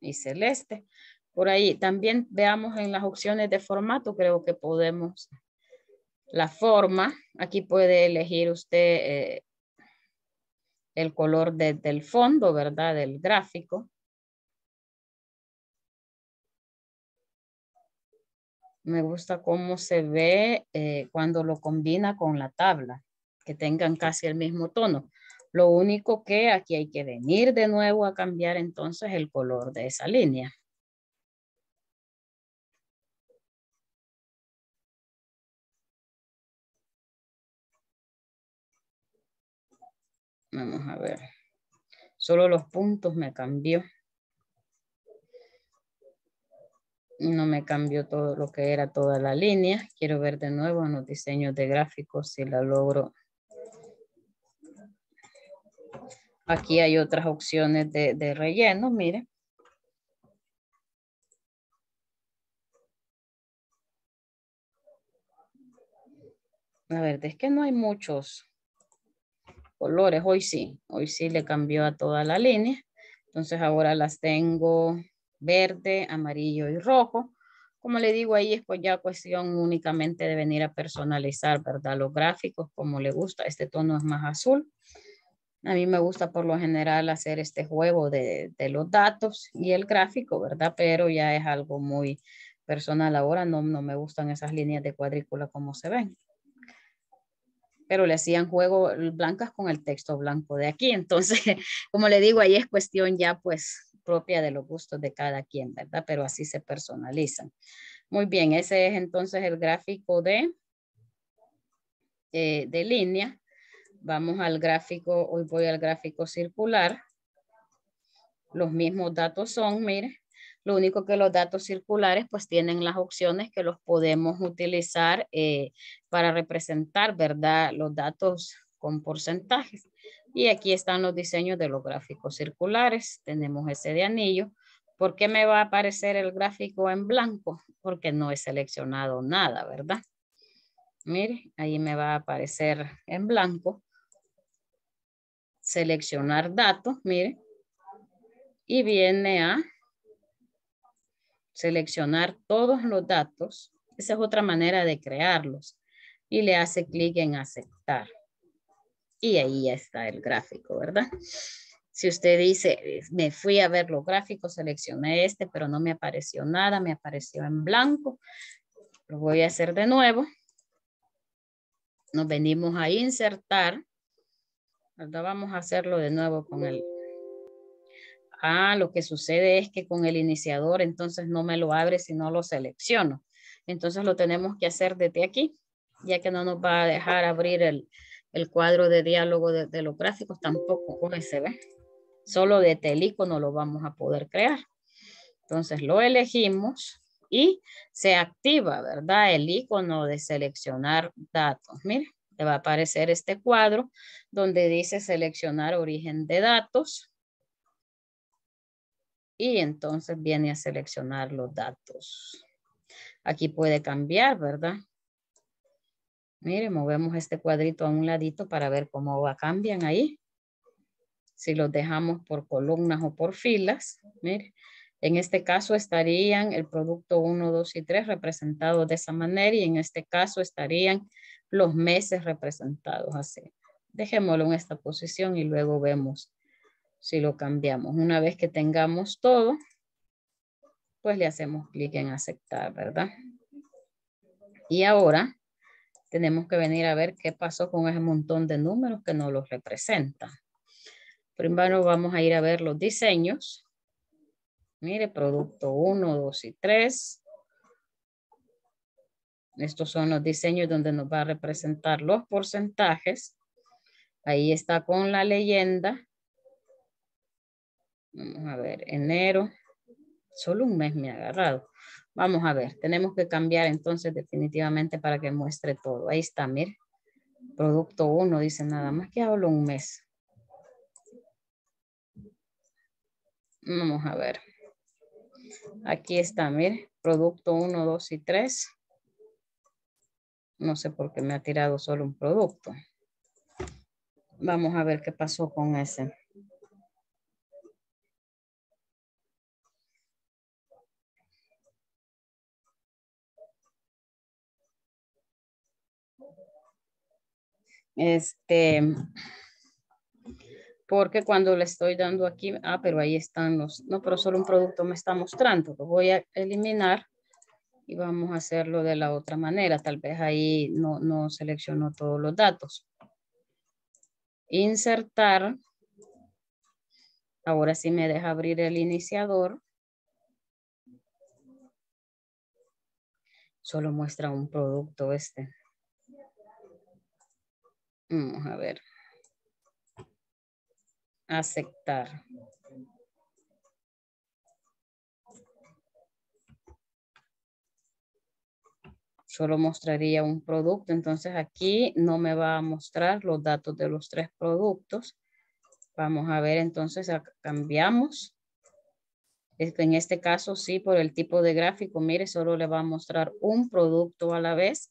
y celeste. Por ahí también veamos en las opciones de formato, creo que podemos la forma. Aquí puede elegir usted eh, el color del fondo, ¿verdad? Del gráfico. Me gusta cómo se ve eh, cuando lo combina con la tabla, que tengan casi el mismo tono. Lo único que aquí hay que venir de nuevo a cambiar entonces el color de esa línea. Vamos a ver. Solo los puntos me cambió. No me cambió todo lo que era toda la línea. Quiero ver de nuevo en los diseños de gráficos si la logro. Aquí hay otras opciones de, relleno, miren. A ver, es que no hay muchos colores. Hoy sí, hoy sí le cambió a toda la línea. Entonces ahora las tengo verde, amarillo y rojo. Como le digo ahí es pues ya cuestión únicamente de venir a personalizar, ¿verdad? Los gráficos como le gusta. Este tono es más azul. A mí me gusta por lo general hacer este juego de, de los datos y el gráfico, ¿verdad? Pero ya es algo muy personal ahora. No, no me gustan esas líneas de cuadrícula como se ven pero le hacían juego eh, blancas con el texto blanco de aquí. *laughs* Entonces, como le digo, ahí es cuestión ya pues propia de los gustos de cada quien, ¿verdad? Pero así se personalizan. Muy bien, ese es entonces el gráfico de, eh, de línea. Vamos al gráfico, hoy voy al gráfico circular. Los mismos datos son, mire, lo único que los datos circulares pues tienen las opciones que los podemos utilizar eh, para representar, ¿verdad? Los datos con porcentajes. Y aquí están los diseños de los gráficos circulares. Tenemos ese de anillo. ¿Por qué me va a aparecer el gráfico en blanco? Porque no he seleccionado nada, ¿verdad? Mire, ahí me va a aparecer en blanco. Seleccionar datos, mire. Y viene a seleccionar todos los datos. Esa es otra manera de crearlos. Y le hace clic en aceptar. Y ahí ya está el gráfico, ¿verdad? Si usted dice, me fui a ver los gráficos, seleccioné este, pero no me apareció nada, me apareció en blanco. Lo voy a hacer de nuevo. Nos venimos a insertar. Vamos a hacerlo de nuevo con el ah, lo que sucede es que con el iniciador entonces no me lo abre si no lo selecciono. Entonces lo tenemos que hacer desde aquí, ya que no nos va a dejar abrir el, cuadro de diálogo de, los gráficos, tampoco USB. Solo de el icono lo vamos a poder crear. Entonces lo elegimos y se activa, ¿verdad? El icono de seleccionar datos. Mira, te va a aparecer este cuadro donde dice seleccionar origen de datos y entonces viene a seleccionar los datos. Aquí puede cambiar, ¿verdad? Mire, movemos este cuadrito a un ladito para ver cómo cambian ahí. Si los dejamos por columnas o por filas, En este caso estarían el producto 1, 2 y 3 representados de esa manera y en este caso estarían los meses representados así. Dejémoslo en esta posición y luego vemos si lo cambiamos. Una vez que tengamos todo, pues le hacemos clic en aceptar, ¿verdad? Y ahora tenemos que venir a ver qué pasó con ese montón de números que no los representan. Primero vamos a ir a ver los diseños. Mire, producto 1, 2 y 3. Estos son los diseños donde nos va a representar los porcentajes. Ahí está con la leyenda Vamos a ver, enero. Solo un mes me ha agarrado. Vamos a ver, tenemos que cambiar entonces definitivamente para que muestre todo. Ahí está, mire. Producto 1 dice nada más que hablo un mes. Vamos a ver. Aquí está, mire. Producto 1, 2 y 3. No sé por qué me ha tirado solo un producto. Vamos a ver qué pasó con ese. Este, porque cuando le estoy dando aquí, ah, pero ahí están los, no, pero solo un producto me está mostrando, lo voy a eliminar y vamos a hacerlo de la otra manera, tal vez ahí no, no selecciono todos los datos. Insertar, ahora sí me deja abrir el iniciador. Solo muestra un producto este. Vamos a ver. Aceptar. Solo mostraría un producto. Entonces aquí no me va a mostrar los datos de los tres productos. Vamos a ver entonces, cambiamos. En este caso sí, por el tipo de gráfico, mire, solo le va a mostrar un producto a la vez,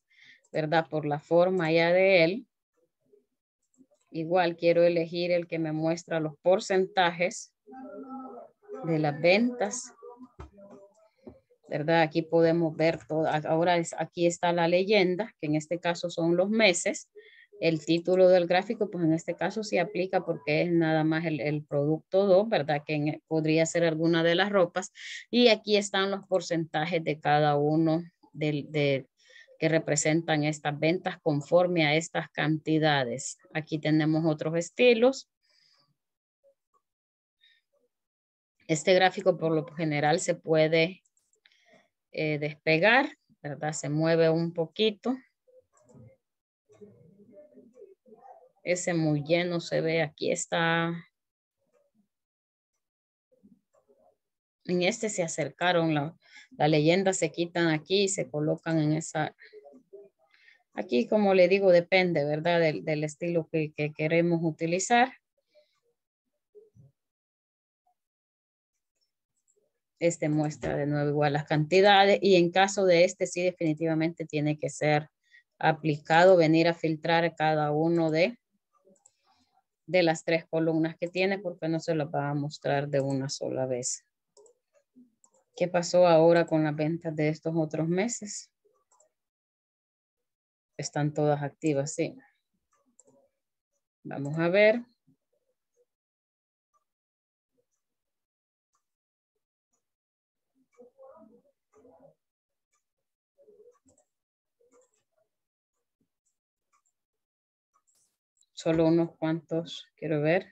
¿verdad? Por la forma ya de él. Igual quiero elegir el que me muestra los porcentajes de las ventas. ¿Verdad? Aquí podemos ver todo. Ahora aquí está la leyenda, que en este caso son los meses. El título del gráfico, pues en este caso sí aplica porque es nada más el, producto 2, ¿verdad? Que podría ser alguna de las ropas. Y aquí están los porcentajes de cada uno del de, que representan estas ventas conforme a estas cantidades. Aquí tenemos otros estilos. Este gráfico por lo general se puede eh, despegar, ¿verdad? Se mueve un poquito. Ese muy lleno se ve, aquí está. En este se acercaron la, la leyenda se quitan aquí y se colocan en esa... Aquí, como le digo, depende, ¿verdad? Del, estilo que, queremos utilizar. este muestra de nuevo igual las cantidades y en caso de este sí definitivamente tiene que ser aplicado, venir a filtrar cada uno de, de las tres columnas que tiene porque no se las va a mostrar de una sola vez. ¿Qué pasó ahora con las ventas de estos otros meses? Están todas activas, sí. Vamos a ver. solo unos cuantos quiero ver.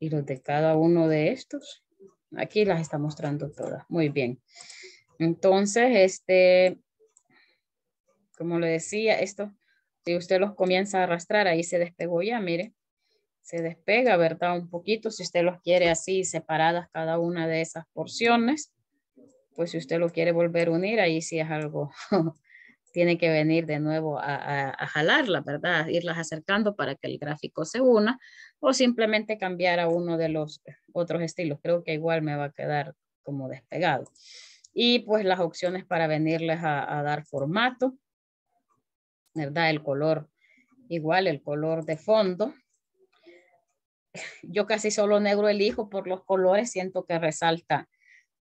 Y los de cada uno de estos. Aquí las está mostrando todas. Muy bien. Entonces, este, como le decía, esto, si usted los comienza a arrastrar, ahí se despegó ya, mire. Se despega, ¿verdad? Un poquito, si usted los quiere así separadas cada una de esas porciones, pues si usted lo quiere volver a unir, ahí sí es algo *laughs* tiene que venir de nuevo a, a, jalarla, ¿verdad? irlas acercando para que el gráfico se una o simplemente cambiar a uno de los otros estilos. Creo que igual me va a quedar como despegado. Y pues las opciones para venirles a, a dar formato, ¿verdad? El color, igual el color de fondo. Yo casi solo negro elijo por los colores, siento que resalta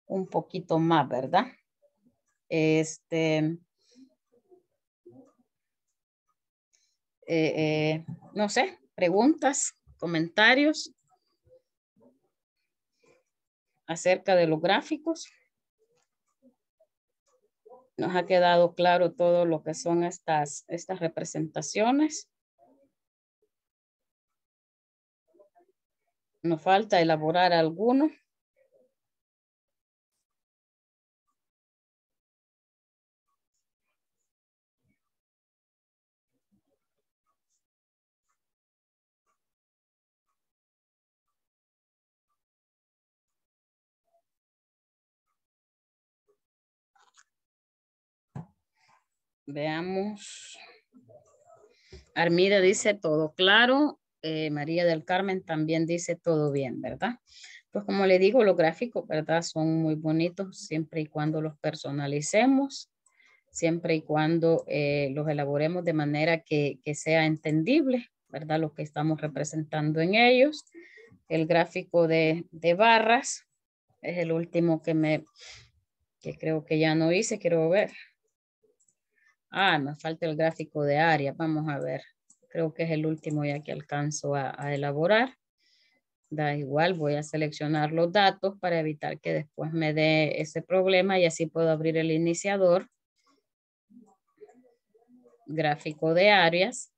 un poquito más, ¿verdad? Este, Eh, eh, no sé, preguntas, comentarios acerca de los gráficos. Nos ha quedado claro todo lo que son estas, estas representaciones. Nos falta elaborar alguno. Veamos. Armida dice todo claro. Eh, María del Carmen también dice todo bien, ¿verdad? Pues como le digo, los gráficos, ¿verdad? Son muy bonitos siempre y cuando los personalicemos, siempre y cuando eh, los elaboremos de manera que, sea entendible, ¿verdad? Lo que estamos representando en ellos. El gráfico de, de barras es el último que me, que creo que ya no hice, quiero ver. Ah, me falta el gráfico de área. Vamos a ver. Creo que es el último ya que alcanzo a, a elaborar. Da igual, voy a seleccionar los datos para evitar que después me dé ese problema y así puedo abrir el iniciador. Gráfico de áreas.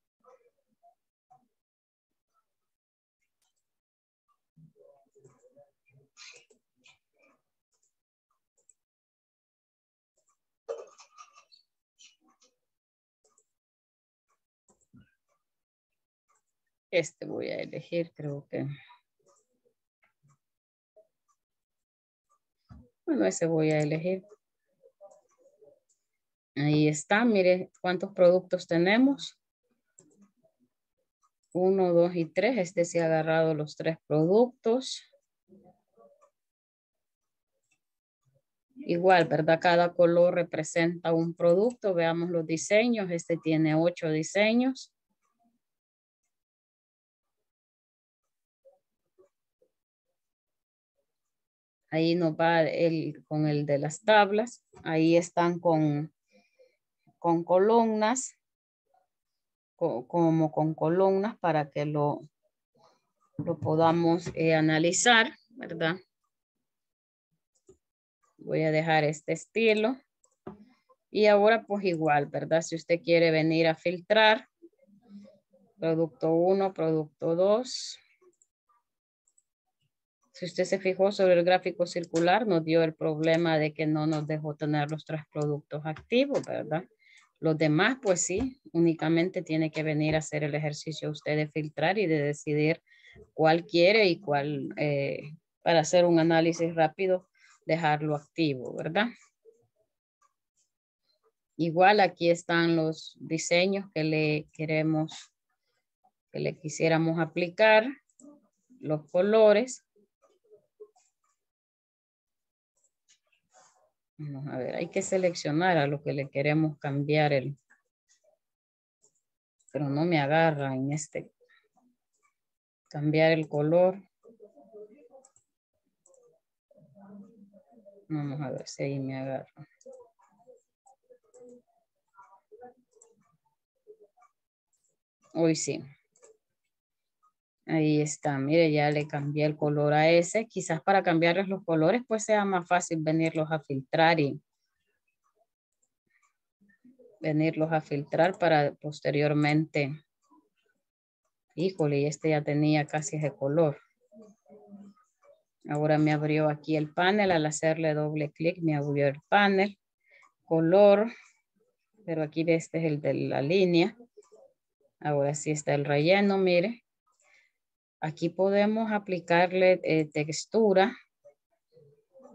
Este voy a elegir, creo que. Bueno, ese voy a elegir. Ahí está, mire cuántos productos tenemos. Uno, dos y tres. Este se ha agarrado los tres productos. Igual, ¿verdad? Cada color representa un producto. Veamos los diseños. Este tiene ocho diseños. Ahí nos va el, con el de las tablas. Ahí están con, con columnas, como con columnas para que lo, lo podamos eh, analizar, ¿verdad? Voy a dejar este estilo. Y ahora pues igual, ¿verdad? Si usted quiere venir a filtrar, producto 1, producto 2, si usted se fijó sobre el gráfico circular, nos dio el problema de que no nos dejó tener los tres productos activos, ¿verdad? Los demás, pues sí, únicamente tiene que venir a hacer el ejercicio usted de filtrar y de decidir cuál quiere y cuál, eh, para hacer un análisis rápido, dejarlo activo, ¿verdad? Igual aquí están los diseños que le queremos, que le quisiéramos aplicar, los colores. Vamos a ver, hay que seleccionar a lo que le queremos cambiar el... Pero no me agarra en este. Cambiar el color. Vamos a ver si ahí me agarra. Hoy sí. Ahí está, mire, ya le cambié el color a ese. Quizás para cambiarles los colores, pues sea más fácil venirlos a filtrar y venirlos a filtrar para posteriormente. Híjole, este ya tenía casi ese color. Ahora me abrió aquí el panel. Al hacerle doble clic, me abrió el panel. Color, pero aquí este es el de la línea. Ahora sí está el relleno, mire. Aquí podemos aplicarle eh, textura,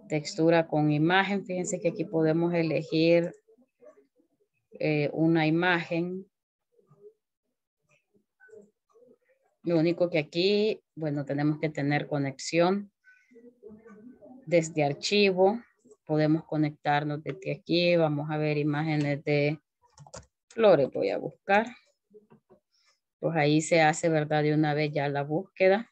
textura con imagen. Fíjense que aquí podemos elegir eh, una imagen. Lo único que aquí, bueno, tenemos que tener conexión desde archivo. Podemos conectarnos desde aquí. Vamos a ver imágenes de flores. Voy a buscar pues ahí se hace, ¿verdad? De una vez ya la búsqueda,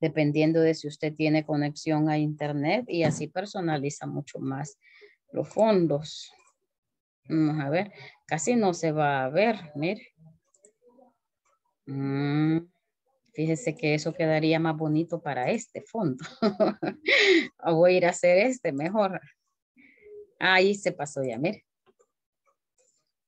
dependiendo de si usted tiene conexión a internet y así personaliza mucho más los fondos. Vamos a ver, casi no se va a ver, mire. Mm, fíjese que eso quedaría más bonito para este fondo. *laughs* Ah, voy a ir a hacer este mejor. Ahí se pasó ya, mire.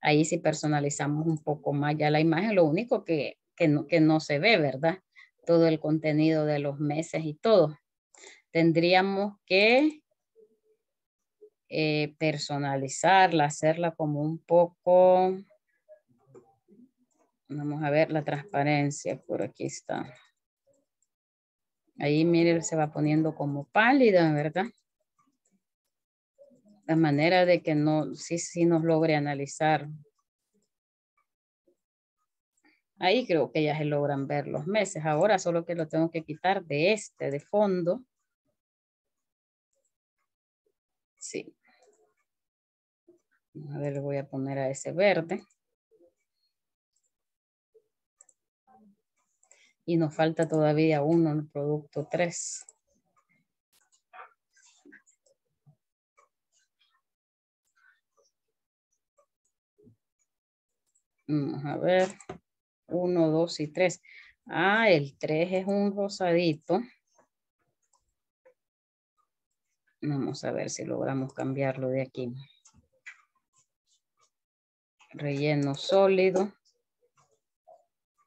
Ahí sí personalizamos un poco más ya la imagen, lo único que, que, no, se ve, ¿verdad? Todo el contenido de los meses y todo. Tendríamos que eh, personalizarla, hacerla como un poco... Vamos a ver la transparencia, por aquí está. Ahí, miren se va poniendo como pálida, ¿verdad? la manera de que no, sí, sí nos logre analizar. Ahí creo que ya se logran ver los meses. Ahora solo que lo tengo que quitar de este, de fondo. Sí. A ver, le voy a poner a ese verde. Y nos falta todavía uno en el producto 3. Vamos a ver. Uno, dos y tres. Ah, el tres es un rosadito. Vamos a ver si logramos cambiarlo de aquí. Relleno sólido.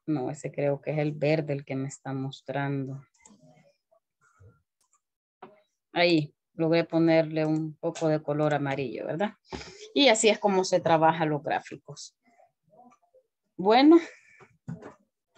No, ese creo que es el verde el que me está mostrando. Ahí, logré ponerle un poco de color amarillo, ¿verdad? Y así es como se trabaja los gráficos. Bueno,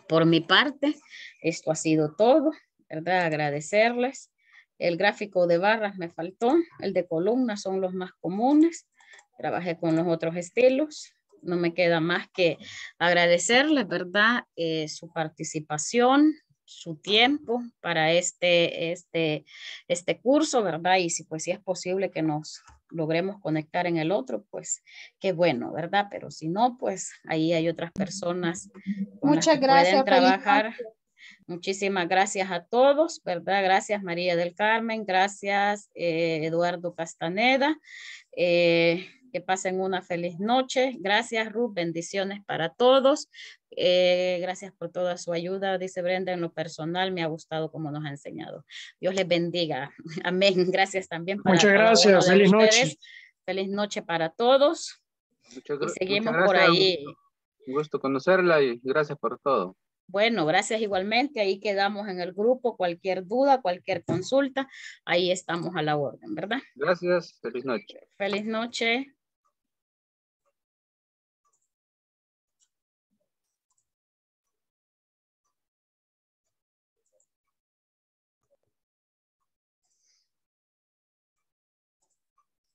por mi parte, esto ha sido todo, ¿verdad? Agradecerles. El gráfico de barras me faltó, el de columnas son los más comunes. Trabajé con los otros estilos. No me queda más que agradecerles, ¿verdad? Eh, su participación, su tiempo para este, este, este curso, ¿verdad? Y si pues si es posible que nos logremos conectar en el otro, pues qué bueno, ¿verdad? Pero si no, pues ahí hay otras personas Muchas gracias, pueden trabajar. Muchísimas gracias a todos, ¿verdad? Gracias María del Carmen, gracias eh, Eduardo Castaneda. Eh, pasen una feliz noche. Gracias, Ruth. Bendiciones para todos. Eh, gracias por toda su ayuda, dice Brenda. En lo personal, me ha gustado como nos ha enseñado. Dios les bendiga. *laughs* Amén. Gracias también. Para Muchas gracias. Feliz noche. Feliz noche para todos. Muchas, y seguimos por ahí. Un gusto conocerla y gracias por todo. Bueno, gracias igualmente. Ahí quedamos en el grupo. Cualquier duda, cualquier consulta, ahí estamos a la orden, ¿verdad? Gracias. Feliz noche. Feliz noche.